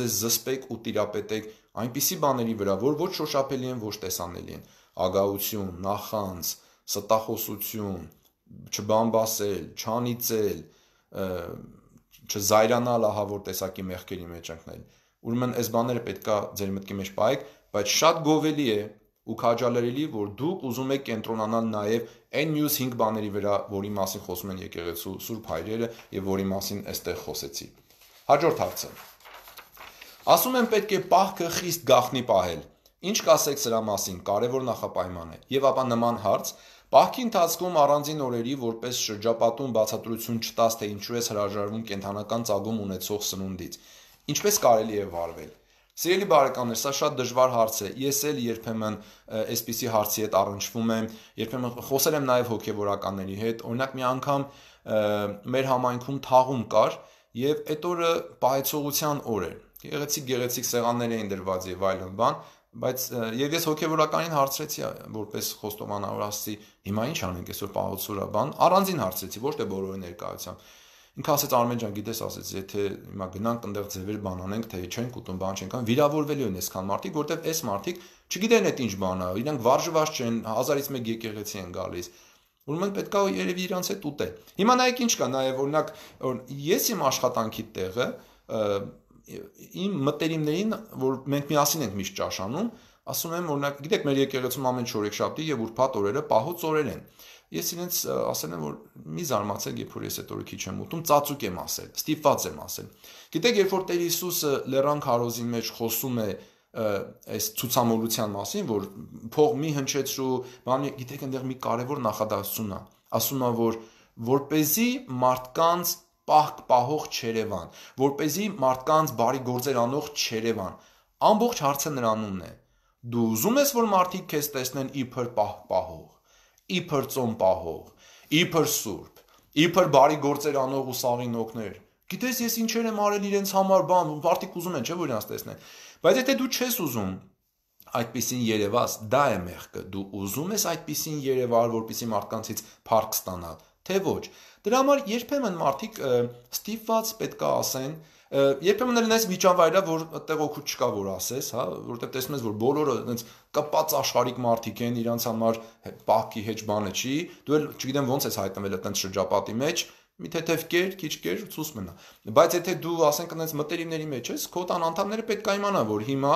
ձեզ զսպեք ու տիրապետեք այնպիսի բաների վրա, որ ոչ շոշափելի են, ոչ տեսանելի են։ Ագահություն, նախանձ, ստախոսություն, չբամբասել, չանիծել, չզայրանալ ահավոր տեսակի մեղքերի մեջ ընկնել։ Ուրեմն այս բաները պետքա ձեր մտքի մեջ պահեք, բայց շատ գովելի է ու քաջալերելի, որ դուք ուզում եք կենտրոնանալ նաև այն մյուս 5 բաների վրա, որի մասին խոսում են եկեղեցու Սուրբ Հայրերը եւ որի մասին այստեղ խոսեցի։ Հաջորդ հարցը։ Ասում են պետք է պահքը խիստ գախնի պահել։ Ինչ կասեք սրա մասին, կարևոր նախապայման է։ Եվ ապա նման հարց Պահքի ընթացքում առանձին օրերի որպես շրջապատում բացատրություն չտաս թե ինչու է հրաժարվում կենթանական ծագում ունեցող սնունդից։ Ինչպես կարելի է վարվել։ Սիրելի բարեկամներ, սա շատ դժվար հարց է։ Ես էլ երբեմն այսպիսի հարցի հետ առնչվում եմ, երբեմն խոսել եմ նաև հոգևորականների հետ։ Օրինակ մի անգամ մեր համայնքում թաղում կար եւ այդ օրը պայծողության օր էր։ Գեղեցիկ գեղեցիկ սեղաններ էին դրված եւ այլն բան, բայց եւ ես հոգևորականին հարցրեցի, որպես խոստովանավորացի, հիմա ի՞նչ անենք այսօր պահոցուրա բան, առանձին հարցրեցի, ոչ թե բոլորի ներկայությամբ Ինքը ասաց Արմեն ջան, գիտես, ասաց, եթե հիմա գնանք այնտեղ ձևեր բան անենք, թե չենք ուտում, բան չենք անում, վիրավորվելու են այսքան մարդիկ, որտեվ այս մարդիկ չգիտեն այդ ինչ բան է, իրենք վարժված չեն, հազարից մեկ եկեղեցի են գալիս։ Ուրեմն պետքա երևի իրանց հետ ուտե։ Հիմա նայեք ինչ կա, նայev օրինակ ես իմ աշխատանքի տեղը իմ մտերիմներին, որ մենք միասին ենք միշտ ճաշանում, ասում եմ օրինակ, գիտեք, մեր եկեղեցում ամեն շորեքշաբթի եւ ուրբաթ օրերը պահոց օրեր են։ Ես իրենց ասել եմ, որ մի զարմացեք, երբ որ ես այդ օրը քիչ եմ ուտում, ծածուկ եմ ասել, ստիպված եմ ասել։ Գիտեք, երբ որ Տեր Հիսուսը լեռան քարոզի մեջ խոսում է այս ցուցամոլության մասին, որ փող մի հնչեցրու, բան գիտեք, այնտեղ մի կարևոր նախադասություն է։ Ասում է, որ որ เป զի մարդկանց պահք պահող չերևան, որ เป զի մարդկանց բարի գործեր անող չերևան։ Ամբողջ հարցը նրանումն է։ Դու ուզում ես, որ մարդիկ քեզ տեսնեն իբր պահ պահող իբր ծոմ պահող, իբր սուրբ, իբր բարի գործեր անող ու սաղին օգներ։ Գիտես ես ինչեր եմ արել իրենց համար, բան, ու մարդիկ ուզում են, չէ՞ որ իրանց տեսնեն։ Բայց եթե դու չես ուզում այդպեսին երևաս, դա է մեղքը։ Դու ուզում ես այդպեսին երևալ, որպեսի մարդկանցից փառք ստանալ, թե ոչ։ Դրա համար երբեմն մարդիկ ստիպված պետքա ասեն, որ Երբեմն էլ նես միջավայրա, որ այդտեղ օգուտ չկա, որ ասես, հա, որտեղ տեսնում ես, որ բոլորը այնց կպած աշխարհիկ մարդիկ են, իրանց համար պահքի հեչ բանը չի, դու էլ չգիտեմ ոնց ես հայտնվել այդտենց շրջապատի մեջ, մի թեթև կեր, քիչ կեր, ցույց մնա։ Բայց եթե դու ասենք այնց մտերիմների մեջ ես, քո տան անդամները պետք է իմանան, որ հիմա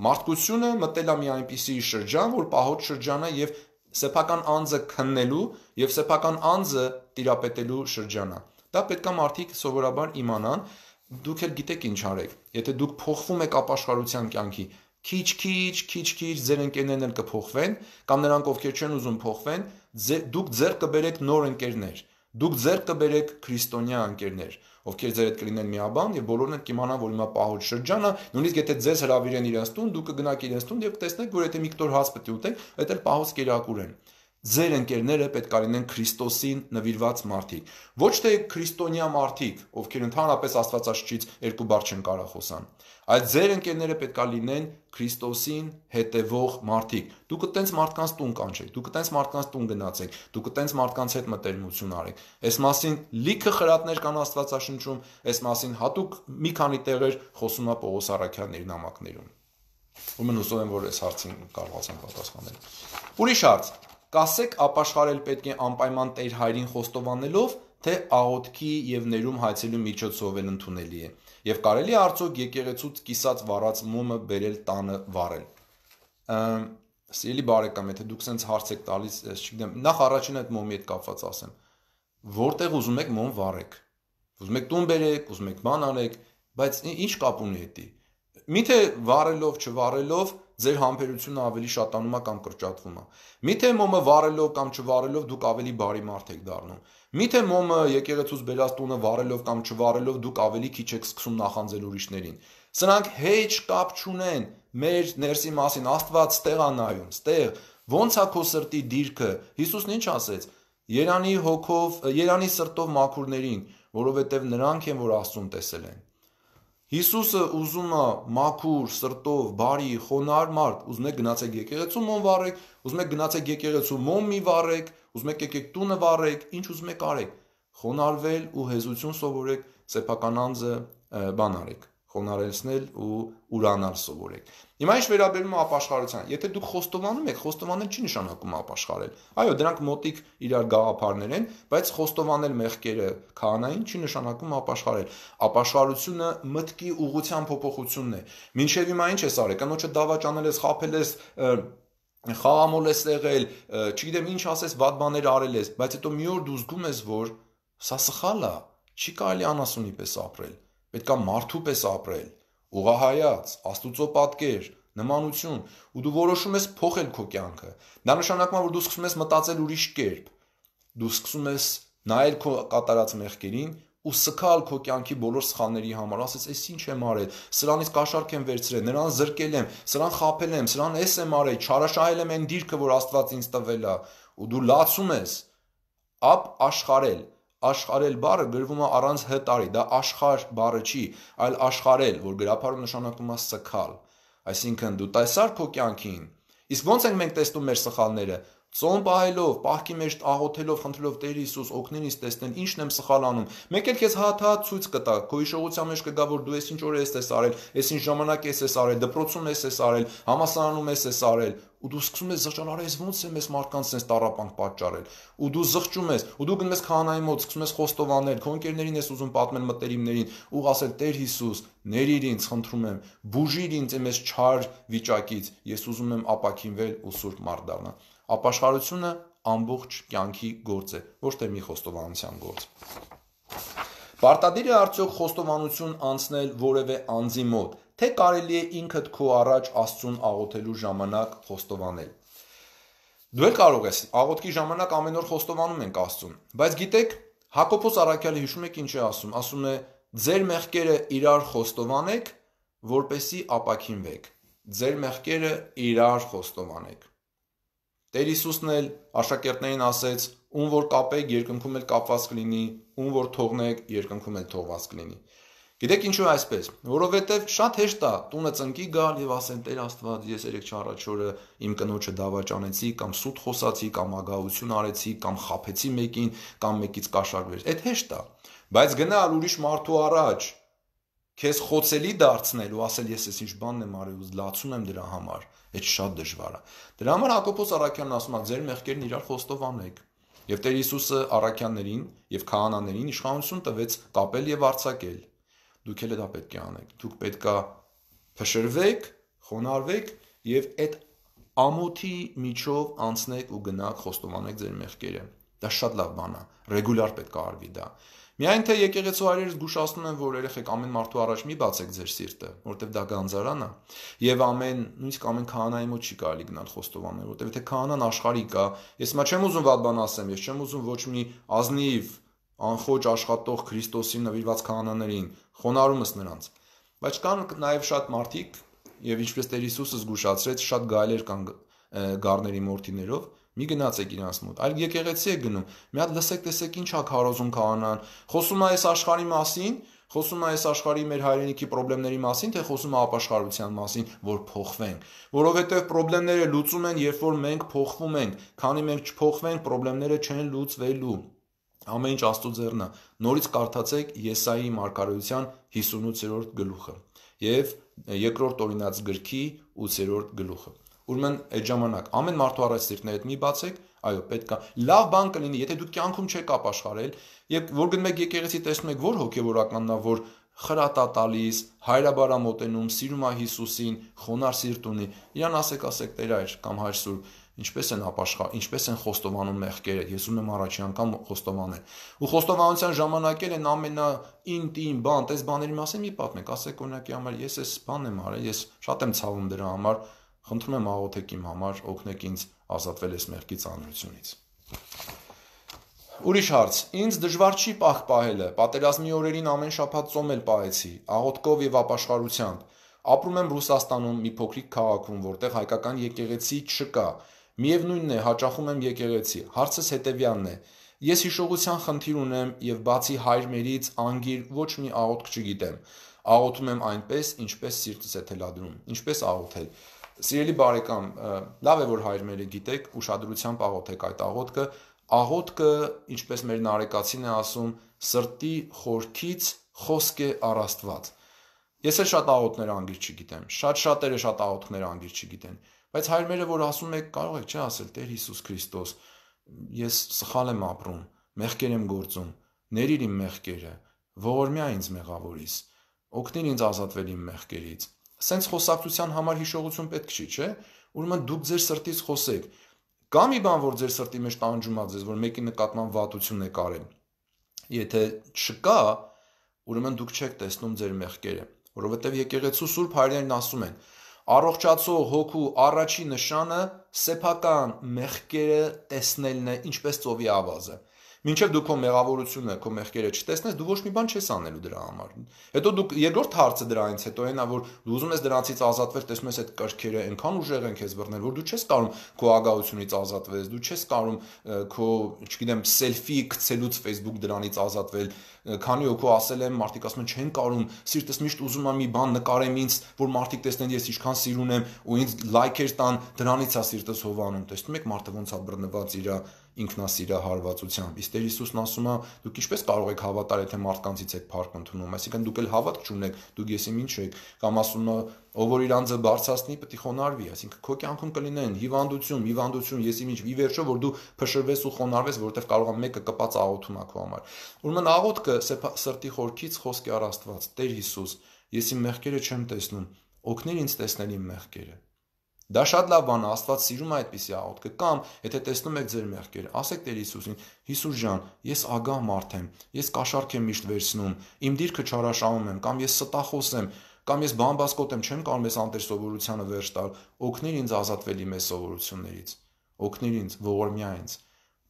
մարդկությունը մտել է մի այնպիսի շրջան, որ պահոց շրջանա եւ սեփական անձը քննելու եւ սեփական անձը տիրապետելու շրջանա։ Դա պետք է մարդիկ սովորաբար իմանան, իմ դուք էլ գիտեք ինչ արեք։ Եթե դուք փոխվում եք ապաշխարության կյանքի, քիչ-քիչ, քիչ-քիչ ձեր ընկերներն էլ կփոխվեն, կամ նրանք ովքեր չեն ուզում փոխվեն, դուք ձեր կբերեք նոր ընկերներ։ Դուք ձեր կբերեք քրիստոնյա ընկերներ, ովքեր ձեր հետ կլինեն միաբան եւ բոլորն էլ կիմանան, որ հիմա պահոց շրջանը, նույնիսկ եթե ձեզ հravirեն իրենց տուն, դուք կգնաք իրենց տուն եւ կտեսնեք, որ եթե մի կտոր հաց պետք է ուտեք, դա էլ պահոց կերակուր են։ Ձեր ընկերները պետք է լինեն Քրիստոսին նվիրված մարդիկ, ոչ թե քրիստոնյա մարդիկ, ովքեր ընդհանրապես Աստվածաշչից երկու բառ չեն կարող խոսան, այլ ձեր ընկերները պետք է լինեն Քրիստոսին հետևող մարդիկ։ Դուք այտենց մարդկանց տուն կանչեք, դուք այտենց մարդկանց տուն գնացեք, դուք այտենց մարդկանց հետ մտերմություն արեք։ Այս մասին լիքը խրատներ կան Աստվածաշնչում, այս մասին հատուկ մի քանի տեղեր խոսում է Պողոս Արաքյանի նամակներում։ Ուրեմն հուսով եմ, որ այս հարցին կարողացան պատասխանել։ Ուրիշ հարց Կասեք, ապաշխարել պետք է անպայման Տեր Հայրին խոստովանելով, թե աղոթքի եւ ներում հայցելու միջոցով են ընդունելի է։ Եվ կարելի է արդյոք եկեղեցուց կիսած վառած մոմը բերել տանը վառել։ Սիրելի բարեկամ, եթե դուք sense հարց եք տալիս, չգիտեմ, նախ առաջին այդ մոմի հետ կապված ասեմ, որտեղ ուզում եք մոմ վառեք։ Ուզում եք տուն բերեք, ուզում եք բան արեք, բայց ինչ կապ ունի դա։ Միթե վառելով, չվառելով, չվ ձեր համբերությունը ավելի շատանում է կամ կրճատվում է։ Միթե մոմը վառելով կամ չվառելով դուք ավելի բարի մարդ եք դառնում։ Միթե մոմը եկեղեցուց բերած տունը վառելով կամ չվառելով դուք ավելի քիչ եք սկսում նախանձել ուրիշներին։ Սրանք հեչ կապ չունեն մեր ներսի մասին Աստված ստեղ անայում, ստեղ ո՞նց է քո սրտի դիրքը։ Հիսուսն ինչ ասեց։ Երանի հոգով, Երանի սրտով մաքուրներին, որովհետև նրանք են, որ Աստուն տեսել են։ Հիսուսը ուզում է մաքուր, սրտով, բարի, խոնար մարդ, ուզում է գնացեք եկեղեցու մոմ վառեք, ուզում է գնացեք եկեղեցու մոմ մի վառեք, ուզում եք եկեք տունը վառեք, ինչ ուզում եք արեք։ Խոնարվել ու հեզություն սովորեք, սեփական անձը բան արեք, խոնարհեցնել ու ուրանալ սովորեք։ Հիմա ինչ վերաբերում է ապաշխարության, եթե դուք խոստովանում եք, խոստովանել չի նշանակում ապաշխարել։ Այո, դրանք մոտիկ իրար գաղափարներ են, բայց խոստովանել մեղքերը քահանային չի նշանակում ապաշխարել։ Ապաշխարությունը մտքի ուղղության փոփոխությունն է։ Մինչև հիմա ինչ ես արել, կնոջը դավաճանել ես, խափել ես, խաղամոլ ես եղել, չգիտեմ ինչ ասես, վատ բաներ արել ես, բայց հետո մի օր դու զգում ես, որ սա սխալ է, չի կարելի անասունի պես ապրել, պետքա մարդու պես ապրել ուղահայաց, աստուծո պատկեր, նմանություն, ու դու որոշում ես փոխել քո կյանքը։ Դա նշանակում է, որ դու սկսում ես մտածել ուրիշ կերպ։ Դու սկսում ես նայել քո կատարած մեղքերին ու սկալ քո կյանքի բոլոր սխալների համար, ասես, «Էս ինչ եմ արել, սրանից կաշառք եմ վերցրել, նրան զրկել եմ, սրան խափել եմ, սրան էս եմ արել, չարաշահել եմ այն դիրքը, որ Աստված ինձ տվել է»։ Ու դու լացում ես ապ աշխարել աշխարել բառը գրվում է առանց հ տարի, դա աշխար բառը չի, այլ աշխարել, որ գրաբարում նշանակում է սխալ։ Այսինքն դու տեսար քո կյանքին։ Իսկ ո՞նց ենք մենք տեսնում մեր սխալները։ Ծոմ պահելով, պահքի մեջ աղոթելով, խնդրելով Տեր Հիսուս օգնենիս տեսնել ինչն եմ սխալ անում։ Մեկ էլ քեզ հաթա ցույց կտա, քո հիշողության մեջ կգա, որ դու ես ինչ օր ես ես արել, ես ինչ ժամանակ ես ես արել, դպրոցում ես ես արել, համասարանում ես ես արել, ու դու սկսում ես զղջալ, արես ո՞նց եմ ես մարդկանց sense տարապանք պատճառել։ Ու դու զղջում ես, ու դու գնես քահանայի մոտ, սկսում ես խոստովանել, քո ընկերներին ես ուզում պատմել մտերիմներին, ու ասել Տեր Հիսուս, ներիր ինձ, խնդրում եմ, բուժիր ինձ այս չար վիճակից, ես ուզում եմ ապակինվել ու սուրբ մարդ դառնալ։ Ապաշխարությունը ամբողջ կյանքի գործ է, ոչ թե մի խոստովանության գործ։ Պարտադիր է արդյոք խոստովանություն անցնել որևէ անձի մոտ, թե կարելի է ինքդ քո առաջ Աստծուն աղոթելու ժամանակ խոստովանել։ Դու էլ կարող ես աղոթքի ժամանակ ամեն օր խոստովանում ենք Աստծուն, բայց գիտեք, Հակոբոս առաքյալը հիշում եք ինչ է ասում, ասում է. «Ձեր մեղքերը իրար խոստովանեք, որպեսի ապակինվեք»։ Ձեր մեղքերը իրար խոստովանեք։ Տեր Հիսուսն էլ աշակերտներին ասեց. «Ում որ կապեք, երկնքում էլ կապված կլինի, ում որ թողնեք, երկնքում էլ թողված կլինի»։ Գիտեք ինչու այսպես, որովհետև շատ հեշտ է տունը ծնկի գալ եւ ասեն Տեր Աստված, ես երեք չառաջ օրը իմ կնոջը դավաճանեցի կամ սուտ խոսացի կամ ագահություն արեցի կամ խափեցի մեկին կամ մեկից կաշառ բերեցի։ Այդ հեշտ է։ Բայց գնալ ուրիշ մարդու առաջ քեզ խոցելի դարձնել ու ասել ես ես ինչ բանն եմ արել ու լացում եմ դրա համար Այդ շատ դժվար է։ Դրա համար Հակոբոս Արաքյանն ասում է՝ ձեր մեղքերն իրար խոստով անեք։ Եվ Տեր Հիսուսը Արաքյաններին եւ քահանաներին իշխանություն տվեց տապել եւ արྩակել։ Դուք էլ դա հա պետք է անեք։ Դուք պետքա փշրվեք, խոնարհվեք եւ այդ ամոթի միջով անցնեք ու գնաք խոստովանեք ձեր մեղքերը։ Դա շատ լավ բան է։ Ռեգուլար պետք է արվի դա։ Միայն թե եկեղեցու այրերս զգուշացնում են, որ երեխեք ամեն մարդու առաջ մի բացեք ձեր սիրտը, որտեվ դա գանձարան է, եւ ամեն նույնիսկ ամեն քահանայի մոտ չի կարելի գնալ խոստովանել, որտեվ եթե քահանան աշխարհի կա, ես մա չեմ ուզում վատ բան ասեմ, ես չեմ ուզում ոչ մի ազնիվ անխոջ աշխատող Քրիստոսին նվիրված քահանաներին, խոնարհումս նրանց։ Բայց կան նաեւ շատ մարդիկ, եւ ինչպես Տեր Հիսուսը զգուշացրեց, շատ գայլեր կան գարների մորթիներով, Մի գնացեք իրանց մոտ, այլ եկեղեցի է գնում։ Մի հատ լսեք, տեսեք ինչ է քարոզում քահանան։ Խոսում է այս աշխարհի մասին, խոսում է այս աշխարհի մեր հայրենիքի խնդիրների մասին, թե խոսում է ապաշխարության մասին, որ փոխվենք։ Որովհետև խնդիրները լուծում են, երբ որ մենք փոխվում ենք։ Քանի մենք չփոխվենք, խնդիրները չեն լուծվելու։ Ամեն ինչ Աստծո ձեռն է։ Նորից կարդացեք Եսայի մարգարեության 58-րդ գլուխը եւ երկրորդ օրինաց գրքի 8-րդ գլուխը։ Ուրեմն այդ ժամանակ ամեն մարդու առաջ սիրտներդ մի բացեք, այո, պետք է լավ բան կլինի, եթե դուք կյանքում չեք ապաշխարել, եւ որ գնում եք եկեղեցի տեսնում եք որ հոգեվորականն է, որ խրատա տալիս, հայրաբարա մոտենում, սիրում է Հիսուսին, խոնար սիրտ ունի։ Իրան ասեք, ասեք Տեր այր կամ Հայր Սուրբ, ինչպես են ապաշխար, ինչպես են խոստովանում մեղքերը։ Ես ունեմ առաջին անգամ խոստովանել։ Ու խոստովանության ժամանակ են ամենա ինտիմ բան, այս բաների մասին մի պատմեք, ասեք օրինակի համար ես էս բանն եմ արել, ես շատ եմ ցավում դրա համար, Խնդրում եմ աղոթեք իմ համար, օգնեք ինձ ազատվել այս մեղքի ծանրությունից։ Ուրիշ հարց. Ինձ դժվար չի պահ պահելը։ Պատերազմի օրերին ամեն շաբաթ ծոմ էլ պահեցի, աղոթքով եւ ապաշխարությամբ։ Ապրում եմ Ռուսաստանում, մի փոքրիկ քաղաքում, որտեղ հայկական եկեղեցի չկա։ Միևնույնն է, հաճախում եմ եկեղեցի։ Հարցս հետեւյանն է. Ես հիշողության խնդիր ունեմ եւ բացի հայրմերից անգիր ոչ մի աղոթք չգիտեմ։ Աղոթում եմ այնպես, ինչպես սիրտս է թելադրում։ Ինչպես աղոթել։ Սիրելի բարեկամ, լավ է որ հայրմերը գիտեք, ուշադրությամբ աղոթեք այդ աղոթքը։ Աղոթքը, ինչպես մեր նարեկացին է ասում, սրտի խորքից խոսք է առաստված։ Ես էլ շատ աղոթներ անգիր չգիտեմ, շատ շատերը շատ աղոթքներ անգիր չգիտեն, բայց հայրմերը որ ասում է, կարող եք չէ ասել Տեր Հիսուս Քրիստոս, ես սխալ եմ ապրում, մեղքեր եմ գործում, ներիր իմ մեղքերը, ողորմյա ինձ մեղավորիս, օգնիր ինձ ազատվել իմ մեղքերից Սենց խոսակցության համար հիշողություն պետք չի, չէ՞։ Ուրեմն դուք ձեր սրտից խոսեք։ Կա մի բան, որ ձեր սրտի մեջ տանջում է ձեզ, որ մեկի նկատմամբ վատություն եք արել։ Եթե չկա, ուրեմն դուք չեք տեսնում ձեր մեղքերը, որովհետև եկեղեցու Սուրբ Հայրերն ասում են. առողջացող հոգու առաջին նշանը սեփական մեղքերը տեսնելն է, ինչպես ծովի ավազը։ Մինչև դու քո մեղավորությունը, քո մեղքերը չտեսնես, դու ոչ մի բան չես անելու դրա համար։ Հետո դու երկրորդ հարցը դրանից հետո այնա, որ դու ուզում ես դրանից ազատվել, տեսնում ես այդ կրքերը այնքան ուժեղ են քեզ բռնել, որ դու չես կարող քո ագահությունից ազատվել, դու չես կարող քո, չգիտեմ, սելֆի գցելուց Facebook դրանից ազատվել, քանի օքու ասել եմ, մարդիկ ասում են չեն կարում, սիրտս միշտ ուզում եմ մի բան նկարեմ ինձ, որ մարդիկ տեսնեն ես ինչքան սիր ունեմ ու ինձ լայքեր տան, դրանից է սիրտս հովանում։ Տեսնում եք մարդը ոնց է բռնված իր ինքնասիրա հարվածությամբ։ Իսկ Տեր Հիսուսն ասում է, դուք ինչպես կարող եք հավատալ, եթե մարդկանցից եք փառք ընդունում։ Այսինքն դուք էլ հավատք չունեք, դուք եսիմինչ եք, կամ ասում է ով որ իր անձը բարձրացնի, պետք է խոնարհվի, այսինքն քո կյանքում կլինեն հիվանդություն, հիվանդություն, եսի ինչ ի վերջո որ դու փշրվես ու խոնարհվես, որովհետև կարող է մեկը կպած աղոթում ա քո համար։ Ուրեմն աղոթքը սրտի խորքից խոսքի առ Աստված, Տեր Հիսուս, ես իմ մեղքերը չեմ տեսնում, օգներ ինձ տեսնել իմ մեղքերը։ Դա շատ լավ բան է, Աստված սիրում է այդպիսի աղոթքը, կամ եթե տեսնում եք ձեր մեղքերը, ասեք Տեր Հիսուսին. Հիսուս ջան, ես ագահ մարդ եմ, ես կաշառք եմ միշտ վերցնում, իմ դիրքը չարաշահում եմ, կամ ես ստախոս եմ, Կամ ես բամբասկոտ եմ, չեմ կարող ես անտեր սովորությանը վերջ տալ։ Օգնիր ինձ ազատվել իմ սովորություններից։ Օգնիր ինձ, ողորմյա ինձ։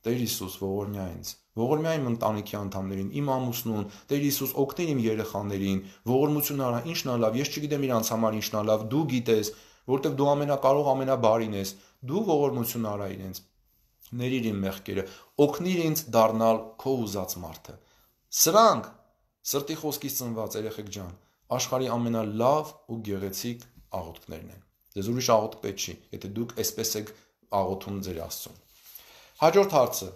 Տեր Հիսուս, ողորմյա ինձ։ Ողորմյա իմ ընտանիքի անդամներին, իմ ամուսնուն, Տեր Հիսուս, օգնիր իմ երեխաներին։ Ողորմություն արա, ինչն է լավ, ես չգիտեմ իրանց համար ինչն է լավ, դու գիտես, որտեվ դու ամենակարող, ամենաբարին ես։ Դու ողորմություն արա իրենց։ Ներիր իմ մեղքերը, օգնիր ինձ դառնալ քո ուզած մարդը։ Սրանք սրտի խոսքից ծնված երեխեք ջան, աշխարհի ամենալավ ու գեղեցիկ աղոթքներն են։ Ձեզ ուրիշ աղոթք պետք չի, եթե դուք այսպես եք աղոթում ձեր Աստծուն։ Հաջորդ հարցը.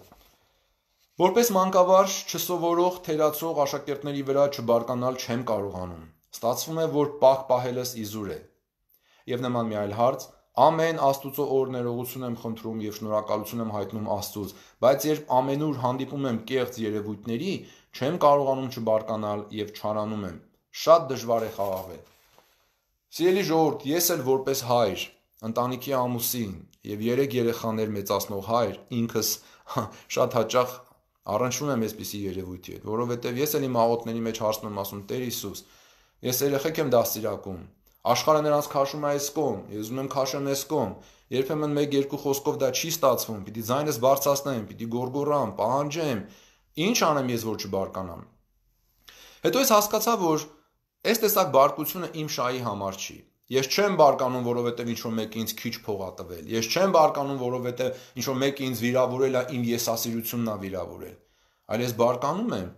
Որպես մանկավարժ չսովորող, թերացող աշակերտների վրա չբարկանալ չեմ կարողանում։ Ստացվում է, որ պահ պահելս իզուր է։ Եվ նման մի այլ հարց. Ամեն Աստուծո օր ներողություն եմ խնդրում եւ շնորհակալություն եմ հայտնում Աստծուց, բայց երբ ամենուր հանդիպում եմ կեղծ երևույթների, չեմ կարողանում չբարկանալ եւ չարանում եմ։ Շատ դժվար է խաղաղել։ Սիրելի ժողովուրդ, ես էլ որպես հայր, ընտանիքի ամուսին եւ երեք երեխաներ մեծացնող հայր ինքս հա, շատ հաճախ առնչվում եմ այսպիսի երևույթի հետ, որովհետեւ ես էլ իմ աղոթների մեջ հարցնում ասում Տեր Հիսուս, ես երեխեք եմ դաստիարակում, Աշխարհը նրանց քաշում է այս կողմ, ես ուզում եմ քաշեմ այս կողմ։ Երբեմն մեկ-երկու խոսքով դա չի ստացվում, պիտի ձայնս բարձրացնեմ, պիտի գորգորամ, պահանջեմ։ Ինչ անեմ ես, որ չբարկանամ։ Հետո ես հասկացա, որ Այս տեսակ բարկությունը իմ շահի համար չի։ Ես չեմ բարկանում, որովհետև ինչ որ մեկը ինձ քիչ փող ա տվել։ Ես չեմ բարկանում, որովհետև ինչ որ մեկը ինձ վիրավորել ա, իմ եսասիրությունն ա վիրավորել։ Այլ ես բարկանում եմ,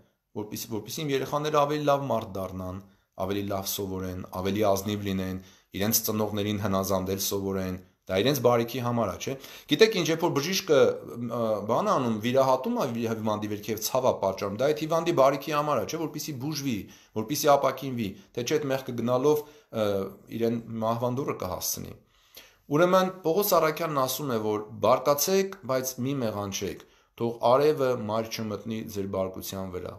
որպեսզի որպեսզի իմ երեխաները ավելի լավ մարդ դառնան, ավելի լավ սովորեն, ավելի ազնիվ լինեն, իրենց ծնողներին հնազանդել սովորեն, Դա իրենց բարիքի համար է, չէ՞։ Գիտեք ինչ, երբ որ բժիշկը բան անում, վիրահատում է հիվանդի վերքի եւ ցավա պատճառում, դա այդ հիվանդի բարիքի համար է, չէ՞, որպիսի բուժվի, որպիսի ապակինվի, թե չէ այդ մեղքը գնալով իրեն մահվանդուրը կհասցնի։ Ուրեմն Պողոս Արաքյանն ասում է, որ բարկացեք, բայց մի մեղանչեք, թող արևը մար չմտնի ձեր բարկության վրա։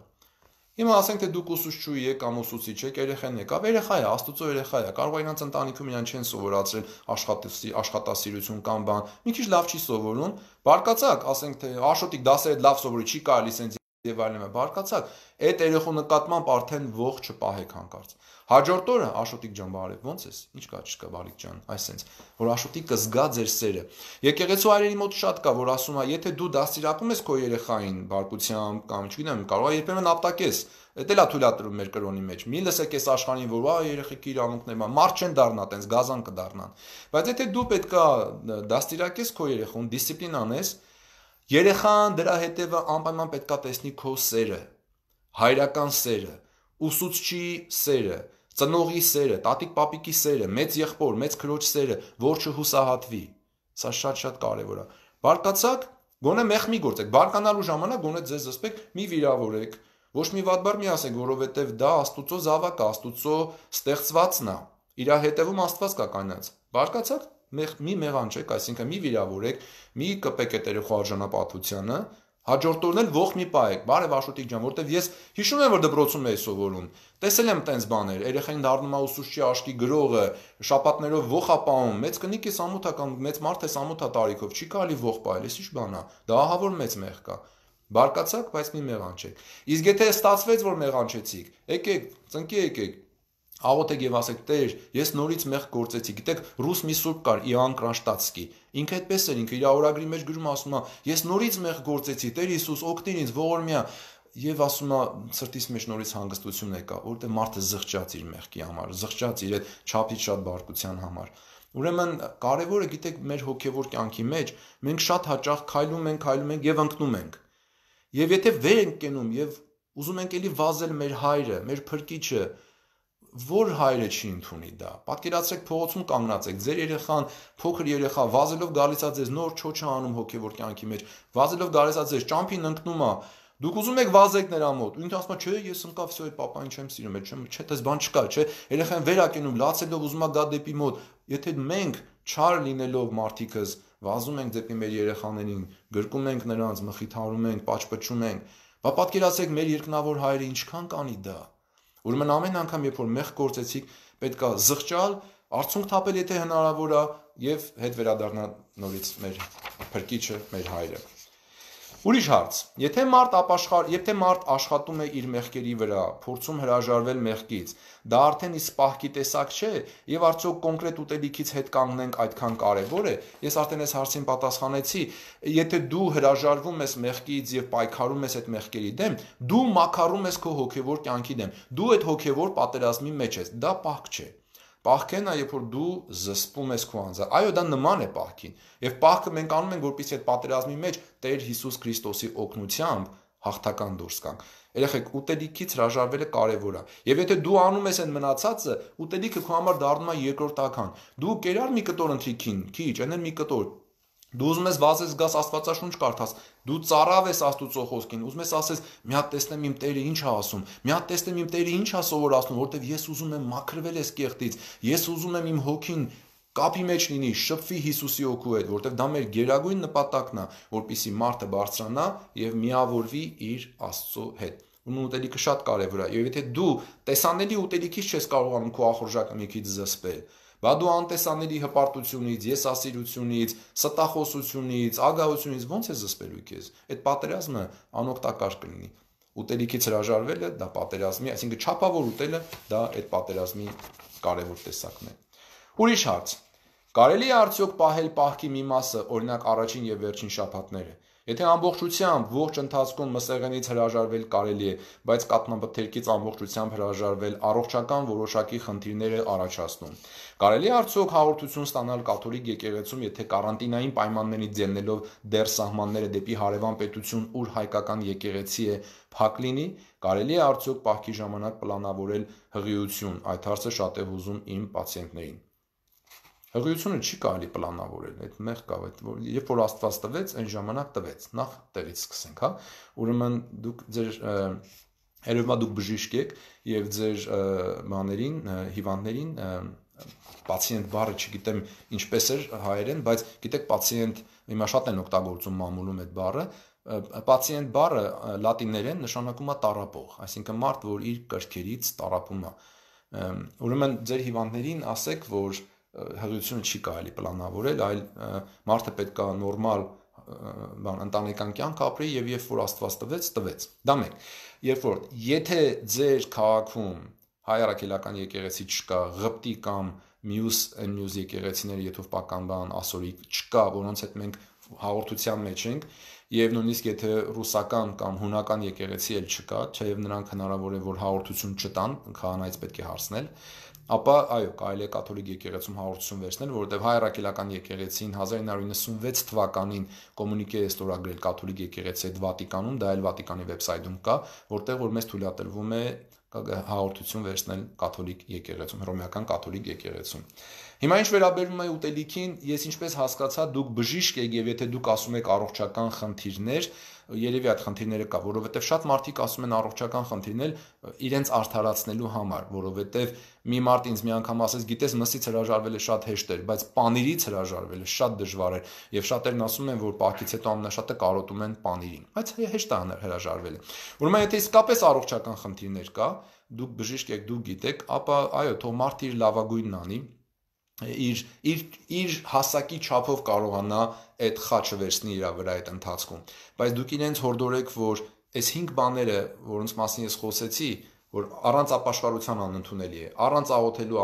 Հիմա ասենք թե դուք ուսուցչուհի եք կամ ուսուցիչ եք, երեխան եք, ապա երեխա է, Աստուծո երեխա է, կարող է իրանց ընտանիքում իրան չեն սովորացրել աշխատասիրություն, աշխատասիրություն կամ բան, մի քիչ լավ չի սովորում, բարկացակ, ասենք թե Աշոտիկ դասերը լավ սովորի, չի կարելի սենց եւ այլն, բարկացակ, այդ երեխու նկատմամբ արդեն ողջ չպահեք հանկարծ։ Հաջորդ օրը Աշոտիկ ջան, բարև, ո՞նց ես։ Ինչ կա, չկա, բարիկ ջան, այսպես, որ Աշոտիկը զգա ձեր սերը։ Եկեղեցու այրերի մոտ շատ կա, որ ասում է, եթե դու դաստիարակում ես քո երեխային բարկությամբ կամ չգիտեմ, կարող է երբեմն ապտակես։ Դա էլ է թույլատրում մեր կրոնի մեջ։ Մի լսեք այս աշխարհին, որ այ երեխեքի իրավունքներն են, մարդ չեն դառնա, տենց գազան կդառնան։ Բայց եթե դու պետքա դաստիարակես քո երեխուն, դիսցիպլինանես, երեխան դրա հետևը անպայման պետքա տեսնի քո սերը, հայրական սերը, ուսուցչի սերը, ծնողի սերը, տատիկ-պապիկի սերը, մեծ եղբոր, մեծ քրոջ սերը, որ չհուսահատվի։ Սա շատ-շատ կարևոր է։ Բարկացակ, գոնե մեղմի գործեք, բարկանալու ժամանակ գոնե ձեզ զսպեք, մի վիրավորեք, ոչ մի վատ բառ մի ասեք, որովհետև դա Աստուծո զավակը, Աստուծո ստեղծվածն է։ Իրա հետևում Աստված կա կանած։ Բարկացակ, մեղ, մի մեղանչեք, այսինքն մի վիրավորեք, մի կպեք այդ երեխա արժանապատվությանը, Հաջորդ օրն էլ ողջ մի պահեք, բարև Աշոտիկ ջան, որտեվ ես հիշում եմ, որ դպրոցում էի սովորում։ Տեսել եմ տենց բաներ, երեխային դառնում է ուսուցչի աշկի գրողը, շապատներով ող ապահում, մեծ կնիկ է սամոթա կամ մեծ մարդ է սամոթա տարիքով, չի կարելի ող պահել, էս ի՞նչ բան է։ Դա ահա որ մեծ մեղ կա։ Բարկացակ, բայց մի մեղան չեք։ Իսկ եթե ստացվեց, որ մեղան չեցիք, եկեք, ծնկի եկեք, Աղոթեք եւ ասեք՝ Տեր, ես նորից մեղ գործեցի։ Գիտեք, ռուս մի սուրբ կար Իոանն Կրանշտացկի։ Ինքը այդպես էր, ինքը իր օրագրի մեջ գրում ասում է՝ ես նորից մեղ գործեցի, Տեր Հիսուս, օգնիր ինձ, ողորմիա։ Եվ ասում է սրտիս մեջ նորից հանգստություն եկա, որտեղ մարդը զղջած իր մեղքի համար, զղջած իր այդ չափից շատ բարկության համար։ Ուրեմն կարևորը գիտեք մեր հոգևոր կյանքի մեջ մենք շատ հաճախ քայլում ենք, քայլում ենք եւ ընկնում ենք։ Եվ եթե վեր ենք կենում եւ ուզում ենք էլի վազել մեր հայրը, մեր փրկիչը, որ հայրը չի ընդունի դա։ Պատկերացրեք փողոցում կանգնած եք, ձեր երեխան, փոքր երեխա վազելով գալիս է ձեզ նոր չոչ անում հոգևոր կյանքի մեջ, վազելով գալիս է ձեզ ճամփին ընկնում է։ Դուք ուզում եք վազեք նրա մոտ, ու ինքը ասում է, չէ, ես ընկա, վсё, այդ papayin չեմ սիրում, այդ չեմ, չէ, դες բան չկա, չէ։ Երեխան վերակենում, լացելով ուզում է գա դեպի մոտ։ Եթե մենք չար լինելով մարդիկս վազում ենք դեպի մեր երեխաներին, գրկում ենք նրանց, մխիթարում ենք, պաճպճում ենք, բա պատկերացրեք մեր երկնավոր հայրը ինչքան կանի դա։ դա Ուրեմն ամեն անգամ, երբ որ մեղք գործեցիք, պետքա զղճալ, արցունք թափել, եթե հնարավոր է, եւ հետ վերադառնալ նորից մեր փրկիչը, մեր հայրը։ Ուրիշ հարց. Եթե մարդ ապաշխար, եթե մարդ աշխատում է իր մեղքերի վրա, փորձում հրաժարվել մեղքից, դա արդեն իսկ պահքի տեսակ չէ, եւ արդյոք կոնկրետ ուտելիքից հետ կանգնենք այդքան կարեւոր է։ Ես արդեն այս հարցին պատասխանեցի։ Եթե դու հրաժարվում ես մեղքից եւ պայքարում ես այդ մեղքերի դեմ, դու մակարում ես քո հոգեվոր կյանքի դեմ։ Դու այդ հոգեվոր պատերազմի մեջ ես։ Դա պահք չէ։ Պահքենն է, երբ որ դու զսպում ես քո անձը։ Այո, դա նման է պահքին։ Եվ պահքը մենք անում ենք, որպեսզի այդ պատերազմի մեջ Տեր Հիսուս Քրիստոսի օգնությամբ հաղթական դուրս գանք։ Երեխեք, ուտելիքից հրաժարվելը կարևոր է։ Եվ եթե դու անում ես այն մնացածը, ուտելիքը քո համար դառնում է երկրորդ ական։ Դու կերար մի կտոր ընթրիքին, քիչ, այնն մի կտոր, Դու ուզում ես վազես գաս Աստվածաշունչ կարդաս, դու ծառավ ես Աստուծո խոսքին, ուզում ես ասես՝ մի հատ տեսնեմ իմ Տերը ինչ է ասում, մի հատ տեսնեմ իմ Տերը ինչ է սովորացնում, որտեվ ես ուզում եմ մաքրվել այս կեղտից, ես ուզում եմ իմ հոգին կապի մեջ լինի, շփվի Հիսուսի օգու հետ, որտեվ դա մեր գերագույն նպատակն է, որպիսի մարդը բարձրանա եւ միավորվի իր Աստծո հետ։ Ուրեմն ուտելիքը շատ կարեւոր է։ Եվ եթե դու տեսանելի ուտելիքից չես կարողանում քո ախորժակը մի քիչ զսպել, Բա դու անտեսանելի հպարտությունից, եսասիրությունից, ստախոսությունից, ագահությունից ո՞նց է զսպելու քեզ։ Այդ պատերազմը անօգտակար կլինի։ Ուտելիքից հրաժարվելը դա պատերազմի, այսինքն չափավոր ուտելը դա այդ պատերազմի կարևոր տեսակն է։ Ուրիշ հարց. Կարելի է արդյոք պահել պահքի մի մասը, օրինակ առաջին եւ վերջին շաբաթները։ Եթե ամբողջությամբ ողջ ընթացքում մսեղենից հրաժարվել կարելի է, բայց կապնապթերքից ամբողջությամբ հրաժարվել առողջական որոշակի խնդիրներ է առաջացնում։ Կարելի է արդյոք հաղորդություն ստանալ կաթոլիկ եկեղեցում, եթե կարանտինային պայմաններից ելնելով դեռ սահմանները դեպի հարևան պետություն, ուր հայկական եկեղեցի է, փակ լինի, կարելի է արդյոք պահքի ժամանակ պլանավորել հղիություն։ Այդ հարցը շատ է հուզում իմ պացիենտներին։ Հղիությունը չի կարելի պլանավորել, այդ մեղ կա, այդ որ երբ որ Աստված տվեց, այն ժամանակ տվեց։ Նախ տեղից սկսենք, հա։ Ուրեմն դուք ձեր երևա դուք բժիշկ եք եւ ձեր մաներին, հիվանդներին պացիենտ բառը չգիտեմ ինչպես էր հայերեն, բայց գիտեք պացիենտ հիմա շատ են օգտագործում մամուլում այդ բառը, պացիենտ բառը լատիներեն նշանակում է տարապող, այսինքն մարդ, որ իր կրքերից տարապում է։ Ուրեմն ձեր հիվանդներին ասեք, որ հղիություն չի կարելի պլանավորել, այլ մարդը պետք է նորմալ բան ընտանեկան կյանք ապրի եւ երբ որ Աստված տվեց, տվեց։ Դա մեկ։ Երրորդ, եթե ձեր քաղաքում հայ առաքելական եկեղեցի չկա, ղպտի կամ մյուս մյուս եկեղեցիները եթով պականբան ասորիկ չկա, որոնց հետ մենք հաղորդության մեջ ենք, եւ նույնիսկ եթե ռուսական կամ հունական եկեղեցի էլ չկա, չէ եւ նրանք հնարավոր է որ հաղորդություն չտան, քահանայից պետք է հարցնել, ապա այո, կարելի է կաթոլիկ եկեղեցում հաղորդություն վերցնել, որովհետև հայ առաքելական եկեղեցին 1996 թվականին կոմունիկե է ստորագրել կաթոլիկ եկեղեցի հետ Վատիկանում, դա էլ Վատիկանի վեբսայթում կա, որտեղ որ մեզ թույլատրվում է հաղորդություն վերցնել կաթոլիկ եկեղեցում, հռոմեական կաթոլիկ եկեղեցում։ Հիմա ինչ վերաբերում է ուտելիքին, ես ինչպես հասկացա, դուք բժիշկ եք եւ եթե դուք ասում եք առողջական խնդիրներ, երևի այդ խնդիրները կա, որովհետև շատ մարդիկ ասում են առողջական խնդիրներ իրենց արդարացնելու համար, որովհետև մի մարդ ինձ մի անգամ ասաց, գիտես, մսից հրաժարվելը շատ հեշտ էր, բայց պանիրից հրաժարվելը շատ դժվար էր, եւ շատերն ասում են, որ պահից հետո ամենաշատը կարոտում են պանիրին, բայց հեշտ է հրաժարվելը։ Ուրեմն եթե իսկապես առողջական խնդիրներ կա, դուք բժիշկ եք, դուք գիտեք, ապա այո, թող մարդը իր լավագույնն անի, իր իր իր հասակի չափով կարողանա այդ խաչը վերցնի իր վրա այդ ընթացքում բայց դուք իրենց հորդորեք որ այս 5 բաները որոնց մասին ես խոսեցի որ առանց ապաշխարության անընդունելի է առանց աղոթելու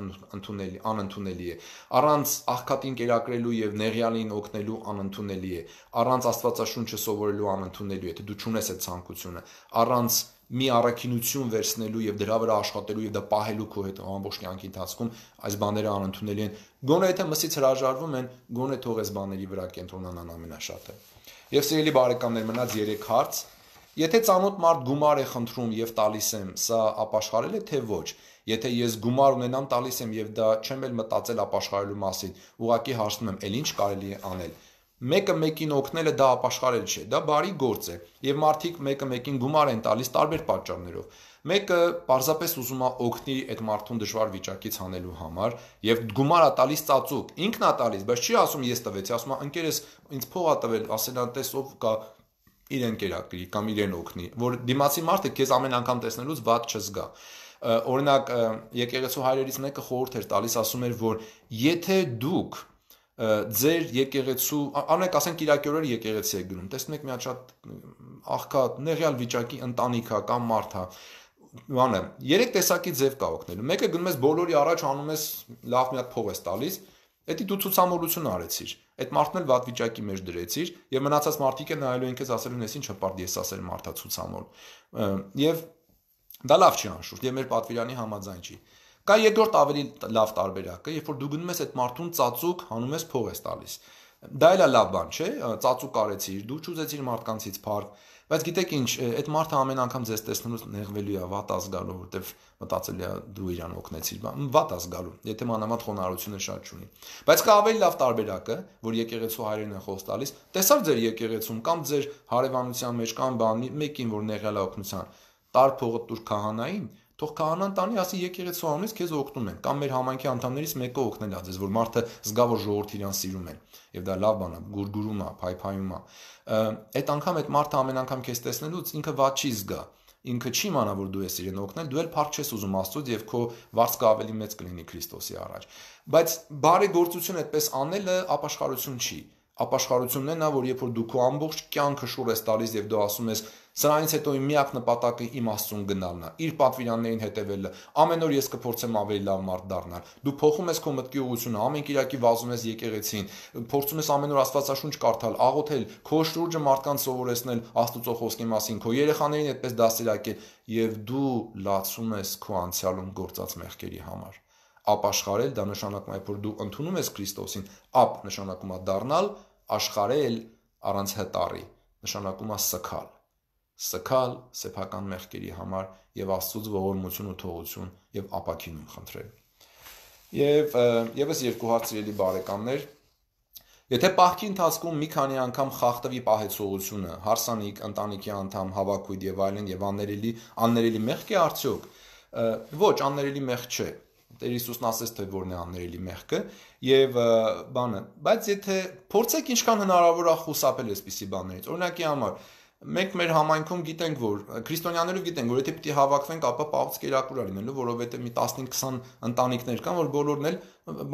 անընդունելի անընդունելի է առանց աղքատին կերակրելու եւ նեղյալին օգնելու անընդունելի է առանց աստվածաշունչը սովորելու անընդունելի է թե դու ճունես այդ ցանկությունը առանց մի առաքինություն վերցնելու եւ դրա վրա աշխատելու եւ դա պահելու քո հետ ամբողջ կյանքի ընթացքում այս բաները անընդունելի են։ Գոնե եթե մսից հրաժարվում են, գոնե թող այս բաների վրա կենտրոնանան ամենաշատը։ Եվ սիրելի բարեկամներ, մնաց 3 հարց։ Եթե ծանոթ մարդ գումար է խնդրում եւ տալիս եմ, սա ապաշխարել է թե ոչ։ Եթե ես գումար ունենամ, տալիս եմ եւ դա չեմ էլ մտածել ապաշխարելու մասին, ուղակի հարցնում եմ, ել ինչ կարելի է անել մեկը մեկին օգնելը դա ապաշխարել չէ, դա բարի գործ է եւ մարդիկ մեկը մեկին գումար են տալիս տարբեր պատճառներով։ Մեկը պարզապես ուզում է օգնի այդ մարդուն դժվար վիճակից հանելու համար եւ գումար է տալիս ծածուկ։ Ինքն է տալիս, բայց չի ասում ես տվեցի, ասում է ընկերս ինձ փող է տվել, ասենա տես ով կա իր ընկերակրի կամ իրեն օգնի, որ դիմացի մարդը քեզ ամեն անգամ տեսնելուց ված չզգա օրինակ եկեղեցու հայրերից մեկը խորհուրդ էր տալիս ասում էր որ եթե դուք ձեր եկեղեցու անենք ասենք Կիրակյորը եկեղեցի է գնում տեսնում եք մի հատ շատ աղքա նեղյալ վիճակի ընտանիքա կամ մարդա անը երեք տեսակի ձև կա օգնելու մեկը գնում ես բոլորի առաջ անում ես լավ մի հատ փող ես տալիս Էդի դու ցուցամոլություն արեցիր։ Այդ մարդն էլ վատ վիճակի մեջ դրեցիր եւ մնացած մարդիկ է նայելու ինքեզ ասելու ես ինչ հպարտ ես ասել մարդա ցուցամոլ։ Եվ դա լավ չի անշուշտ, եւ մեր պատվիրանի համաձայն չի։ Կա երկրորդ ավելի լավ տարբերակը, երբ որ դու գնում ես այդ մարդուն ծածուկ հանում ես փող ես տալիս։ Դա էլ է լավ բան, չէ՞։ Ծածուկ արեցիր, դու ճուզեցիր մարդկանցից փառք, բայց գիտեք ինչ, այդ մարդը ամեն անգամ ձեզ տեսնելուց նեղվելու է, վատ ազգալու, որտեվ մտածել է դու իրան օգնեցիր, բան, վատ ազգալու, եթե մանավանդ խոնարհությունը շատ չունի։ Բայց կա ավելի լավ տարբերակը, որ եկեղեցու հայրերն են խոս տալիս, տեսար ձեր եկեղեցում կամ ձեր հարևանության մեջ կամ բանի մեկին, որ նեղել է օգնության, տար փողը տուր քահանային, Թող քահանան տանի, ասի եկեղեցու անունից քեզ օգնում են, կամ մեր համայնքի անդամներից մեկը օգնել ա ձեզ, որ մարդը զգա որ ժողովուրդ իրան սիրում են։ Եվ դա լավ բան է, գուրգուրում է, փայփայում է։ Այդ անգամ այդ մարդը ամեն անգամ քեզ տեսնելուց ինքը ված չի զգա ինքը չի իմանա որ դու ես իրեն օգնել, դու էլ փառք չես ուզում Աստծոց եւ քո վարձքը ավելի մեծ կլինի Քրիստոսի առաջ։ Բայց բարի գործություն այդպես անելը ապաշխարություն չի։ Ապաշխարությունն է նա, որ երբ որ դու քո ամբողջ կյանքը շուռ ես տալիս եւ դու ասում ես Սրանից հետո իմ միակ նպատակը իմ աստուն գնալն է, իր պատվիրաններին հետևելը։ Ամեն օր ես կփորձեմ ավելի լավ մարդ դառնալ։ Դու փոխում ես քո մտքի ուղղությունը, ամեն Կիրակի վազում ես եկեղեցին, փորձում ես ամեն օր Աստվածաշունչ կարդալ, աղոթել, քո շուրջը մարդկանց սովորեցնել Աստուծո խոսքի մասին, քո երեխաներին այդպես դասերակել եւ դու լացում ես քո անցյալում գործած մեղքերի համար ապաշխարել դա նշանակում է որ դու ընդունում ես Քրիստոսին ապ նշանակում է դառնալ աշխարել առանց հտարի նշանակում է սքալ սքալ սեփական մեղքերի համար եւ Աստծո ողորմություն ու թողություն եւ ապակինում խնդրել։ Եվ եւս երկու հարցերի բարեկամներ Եթե պահքի ընթացքում մի քանի անգամ խախտվի պահեցողությունը, հարսանիք, ընտանիքի անդամ, հավաքույտ եւ այլն եւ աններելի աններելի մեղք է արդյոք, ոչ աններելի մեղք չէ, Տեր Հիսուսն ասեց, թե որն է աններելի մեղքը եւ բանը, բայց եթե փորձեք ինչքան հնարավոր է խուսափել այսպիսի բաներից։ Օրինակի համար, Մենք մեր համայնքում գիտենք, որ քրիստոնյաներով գիտենք, որ եթե պիտի հավաքվենք, ապա պաղուց կերակուրա լինելու, որովհետև մի 15-20 ընտանիքներ կան, որ բոլորն էլ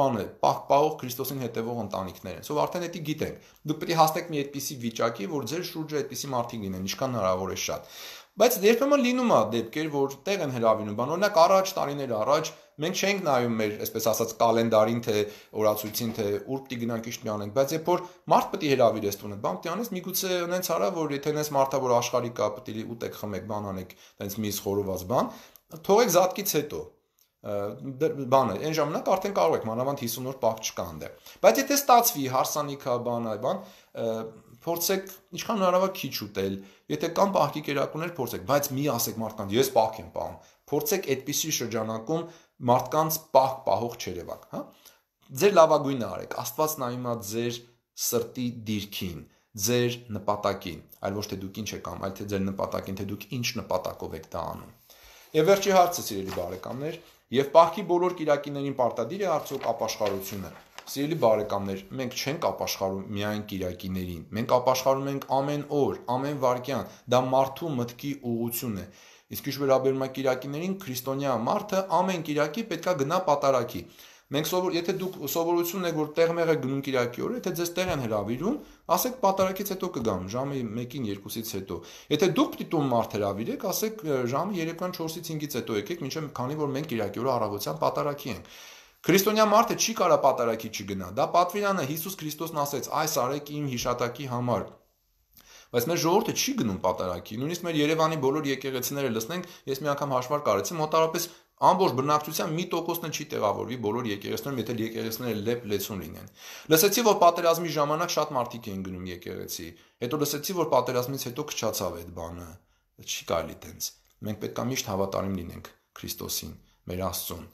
բան է, պահպահող Քրիստոսին հետևող ընտանիքներ են։ Սով արդեն դա գիտենք։ Դուք պիտի հասնեք մի այդպիսի վիճակի, որ ձեր շուրջը այդպիսի մարդիկ լինեն, ինչքան հնարավոր է շատ։ Բայց երբեմն լինում է դեպքեր, որ տեղ են հրավիրում։ Բան օրինակ առաջ տարիներ առաջ Մենք չենք նայում մեր, այսպես ասած, կալենդարին թե օրացույցին թե ուր պիտի գնանք ինչ միանենք, բայց երբ որ մարդ պիտի հրավիրես տունը, բան պիտի անես, միգուցե այնց արա, որ եթե այնց մարդա որ աշխարհի կա, պիտի ուտեք, խմեք, բան անեք, այնց միս խորոված բան, թողեք զատկից հետո բանը այն ժամանակ արդեն կարող եք մանավանդ 50 օր պահ չկա հանդեպ բայց եթե ստացվի հարսանիքա բան այ բան փորձեք ինչքան հնարավոր քիչ ուտել եթե կան պահքի կերակուրներ փորձեք բայց մի ասեք մարդկանց ես պահք եմ պահում փորձեք այդպիսի շրջանակում մարդկանց պահ պահող չերևակ, հա։ Ձեր լավագույնը արեք, Աստված նայում է ձեր սրտի դիրքին, ձեր նպատակին, այլ ոչ թե դուք ինչ եք անում, այլ թե ձեր նպատակին, թե դուք ինչ նպատակով եք դա անում։ Եվ վերջի հարցը, սիրելի բարեկամներ, եւ պահքի բոլոր կիրակիներին պարտադիր է արդյոք ապաշխարությունը։ Սիրելի բարեկամներ, մենք չենք ապաշխարում միայն կիրակիներին։ Մենք ապաշխարում ենք ամեն օր, ամեն վարքյան։ Դա մարդու մտքի ուղղություն է։ Իսկ ինչ վերաբերում է Կիրակիներին, քրիստոնյա մարդը ամեն Կիրակի պետքա գնա պատարակի։ Մենք սովոր, եթե դուք սովորությունն է որ տեղմեղը գնում Կիրակի օրը, եթե ձեզ տեղ են հրավիրում, ասեք պատարակից հետո կգամ, ժամը 1-ին 2-ից հետո։ Եթե դուք պիտի տուն մարդ հրավիրեք, ասեք ժամը 3-ին 4-ից 5-ից հետո եկեք, մինչև քանի որ մենք Կիրակի օրը առավոտյան պատարակի ենք։ Քրիստոնյա մարդը չի կարա պատարակի չգնա։ Դա պատվիրանը Հիսուս Քրիստոսն ասեց. «Այս արեք իմ հիշատակի համար»։ Բայց մեր ժողովուրդը չի գնում պատարակի։ Նույնիսկ մեր Երևանի բոլոր եկեղեցիները լսնենք, ես մի անգամ հաշվար կարեցի, մոտարապես ամբողջ բնակչության մի տոկոսն չի տեղավորվի բոլոր եկեղեցիներում, եթե եկեղեցիները լեփ-լեցուն լինեն։ Լսեցի, որ պատերազմի ժամանակ շատ մարդիկ էին գնում եկեղեցի։ Հետո լսեցի, որ պատերազմից հետո քչացավ այդ բանը։ Չի կարելի տենց։ Մենք պետք է միշտ հավատարիմ լինենք Քրիստոսին, մեր Աստծուն։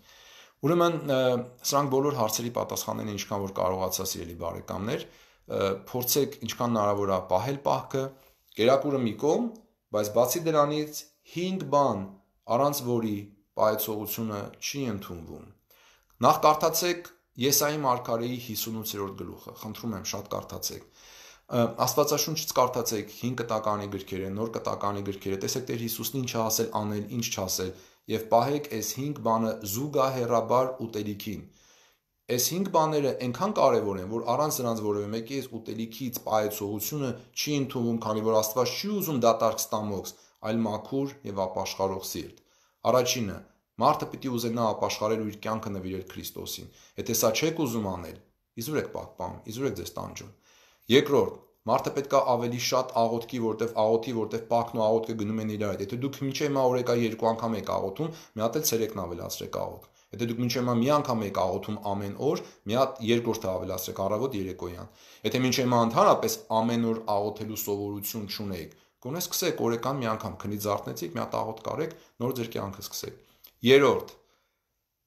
Ուրեմն սրանք բոլոր հարցերի պատասխանները ինչքան որ կարողացա սիրելի բարեկամներ, փորձեք ինչքան հնարավոր է պահել պահքը, կերակուրը մի կողմ, բայց բացի դրանից 5 բան, առանց որի պայծողությունը չի ընդունվում։ Նախ կարդացեք Եսայի մարգարեի 58-րդ գլուխը, խնդրում եմ շատ կարդացեք։ Աստվածաշունչից կարդացեք 5 կտականի գրքերը, նոր կտականի գրքերը, տեսեք Տեր Հիսուսն ինչ ասել անել, ինչ չասել, եւ պահեք այս 5 բանը զուգահեռաբար ուտելիքին։ Այս 5 բաները այնքան կարևոր են, որ առանց նրանց որևէ մեկի այս ուտելիքից պայեցողությունը չի ընդունվում, քանի որ Աստված չի ուզում դատարկ ստամոքս, այլ մաքուր եւ ապաշխարող սիրտ։ Առաջինը՝ մարդը պիտի ուզենա ապաշխարել ու իր կյանքը նվիրել Քրիստոսին։ Եթե սա չեք ուզում անել, իզուր եք պահպանում, իզուր եք ձեզ տանջում։ Երկրորդ՝ Մարդը պետք է ավելի շատ աղոթքի, որտեվ աղոթի, որտեվ պակն ու աղոթքը գնում են իրար հետ։ Եթե դուք մինչև հիմա օրեկա երկու անգամ եք աղոթում, մի հատ էլ ցերեկն ավելացրեք աղոթք։ Եթե դուք մինչև մի անգամ եք աղոթում ամեն օր, մի հատ երկրորդը ավելացրեք առավոտ երեկոյան։ Եթե մինչև մա ընդհանրապես ամեն օր աղոթելու սովորություն չունեք, գոնե սկսեք օրեկան մի անգամ քնի զարթնեցիք, մի հատ աղոթ կարեք, նոր ձեր կյանքը սկսեք։ Երորդ՝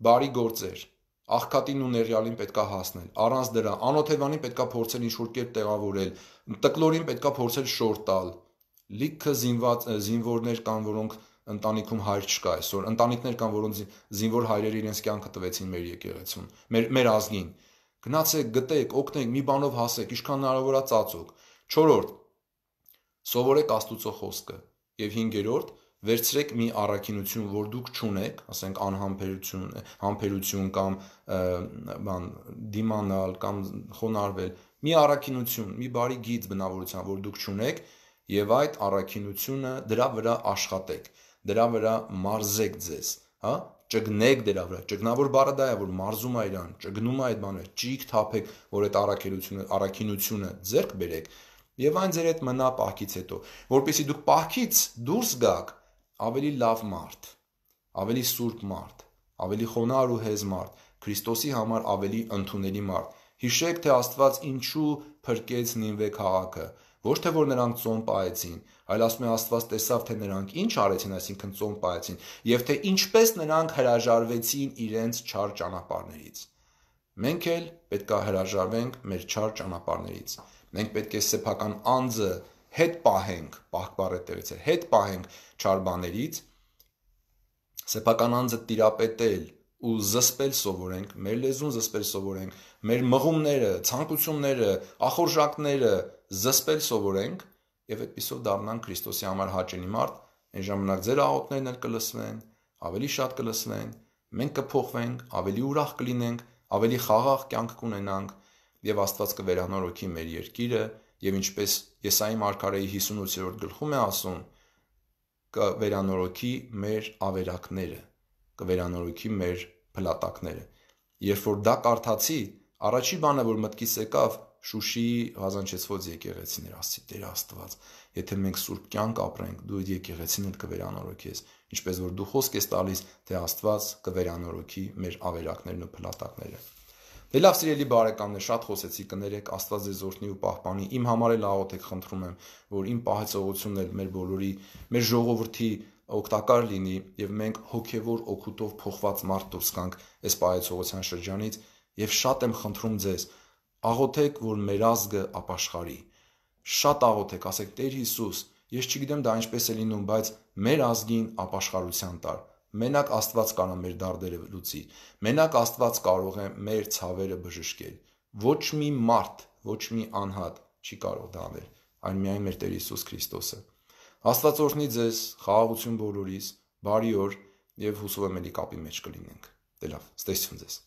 բարի գործեր աղքատին ու ներյալին պետքա հասնել։ Առանց դրա անօթևանին պետքա փորձել ինչ որ կերպ տեղավորել, տկլորին պետքա փորձել շորտ տալ։ Լիքը զինված զինվորներ կան, որոնք ընտանիքում հայր չկա այսօր։ Ընտանիքներ կան, որոնց զինվոր հայրերը իրենց կյանքը տվեցին մեր եկեղեցուն, մեր մեր ազգին։ Գնացեք, գտեք, օգնեք, մի բանով հասեք, ինչքան հնարավոր է ծածուկ։ 4-րդ. Սովորեք Աստուծո խոսքը։ Եվ 5-րդ. վերցրեք մի առաքինություն, որ դուք չունեք, ասենք անհամբերություն, համբերություն կամ բան դիմանալ կամ խոնարհվել։ Մի առաքինություն, մի բարի գիծ բնավորության, որ դուք չունեք, եւ այդ առաքինությունը դրա վրա աշխատեք դրա վրա մարզեք ձեզ, հա? ճգնեք դրա վրա։ Ճգնավոր բառը դա է, որ մարզում է իրան, ճգնում է այդ բանը, ճիգ թափեք, որ այդ առաքելությունը, առաքինությունը ձեռք բերեք եւ այն ձեր հետ մնա պահքից հետո, որpիսի դուք պահքից դուրս գաք ավելի լավ մարդ, ավելի սուրբ մարդ, ավելի խոնար ու հեզ մարդ, Քրիստոսի համար ավելի ընդունելի մարդ։ Հիշեք, թե Աստված ինչու փրկեց Նինվե քաղաքը, Ոչ թե որ նրանք ծոմ պահեցին, այլ ասում է Աստված տեսավ, թե նրանք ինչ արեցին, այսինքն ծոմ պահեցին, եւ թե ինչպես նրանք հրաժարվեցին իրենց չար ճանապարհներից։ Մենք էլ պետք է հրաժարվենք մեր չար ճանապարհներից։ Մենք պետք է սեփական անձը հետ պահենք, պահպարը տեղից հետ պահենք չար բաներից, սեփական անձը տիրապետել ու զսպել սովորենք, մեր լեզուն զսպել սովորենք, մեր մղումները, ցանկությունները, ախորժակները զսպել սովորենք եւ այդպիսով դառնանք Քրիստոսի համար հաճելի մարդ, այն ժամանակ ձեր աղոթներն էլ կլսվեն, ավելի շատ կլսվեն, մենք կփոխվենք, ավելի ուրախ կլինենք, ավելի խաղաղ կյանք կունենանք եւ Աստված կվերանորոգի մեր երկիրը եւ ինչպես Եսայի մարգարեի 58-րդ գլխում է ասում, կվերանորոգի մեր ավերակները կվերանորոգի մեր փլատակները։ Երբ որ դա կարդացի, առաջի բանը, որ մտքիս եկավ, Շուշիի հազանչեցված եկեղեցիներ, ասի Տեր Աստված, եթե մենք սուրբ կյանք ապրենք, դու այդ եկեղեցին էլ կվերանորոգես, ինչպես որ դու խոսք ես տալիս, թե Աստված կվերանորոգի մեր ավերակներն ու փլատակները։ Դե լավ սիրելի բարեկամներ, շատ խոսեցի, կներեք, Աստված ձեզ օրհնի ու պահպանի։ Իմ համար էլ աղոթեք, խնդրում եմ, որ իմ պահեցողությունն էլ մեր բոլորի, մեր ժողովրդի օգտակար լինի եւ մենք հոգեվոր օգուտով փոխված մարդ դուրս գանք այս պայծողության շրջանից եւ շատ եմ խնդրում ձեզ աղոթեք որ մեր ազգը ապաշխարի շատ աղոթեք ասեք Տեր Հիսուս ես չգիտեմ դա ինչպես է լինում բայց մեր ազգին ապաշխարության տար մենակ Աստված կարող է մեր դարդերը լուծի մենակ Աստված կարող է մեր ցավերը բժշկել ոչ մի մարդ ոչ մի անհատ չի կարող դա անել այն միայն մեր Տեր Հիսուս Քրիստոսը Աստված օրհնի ձեզ, խաղաղություն բոլորիս, բարի օր եւ հուսով եմ ելի կապի մեջ կլինենք։ Դե լավ, ստեսություն ձեզ։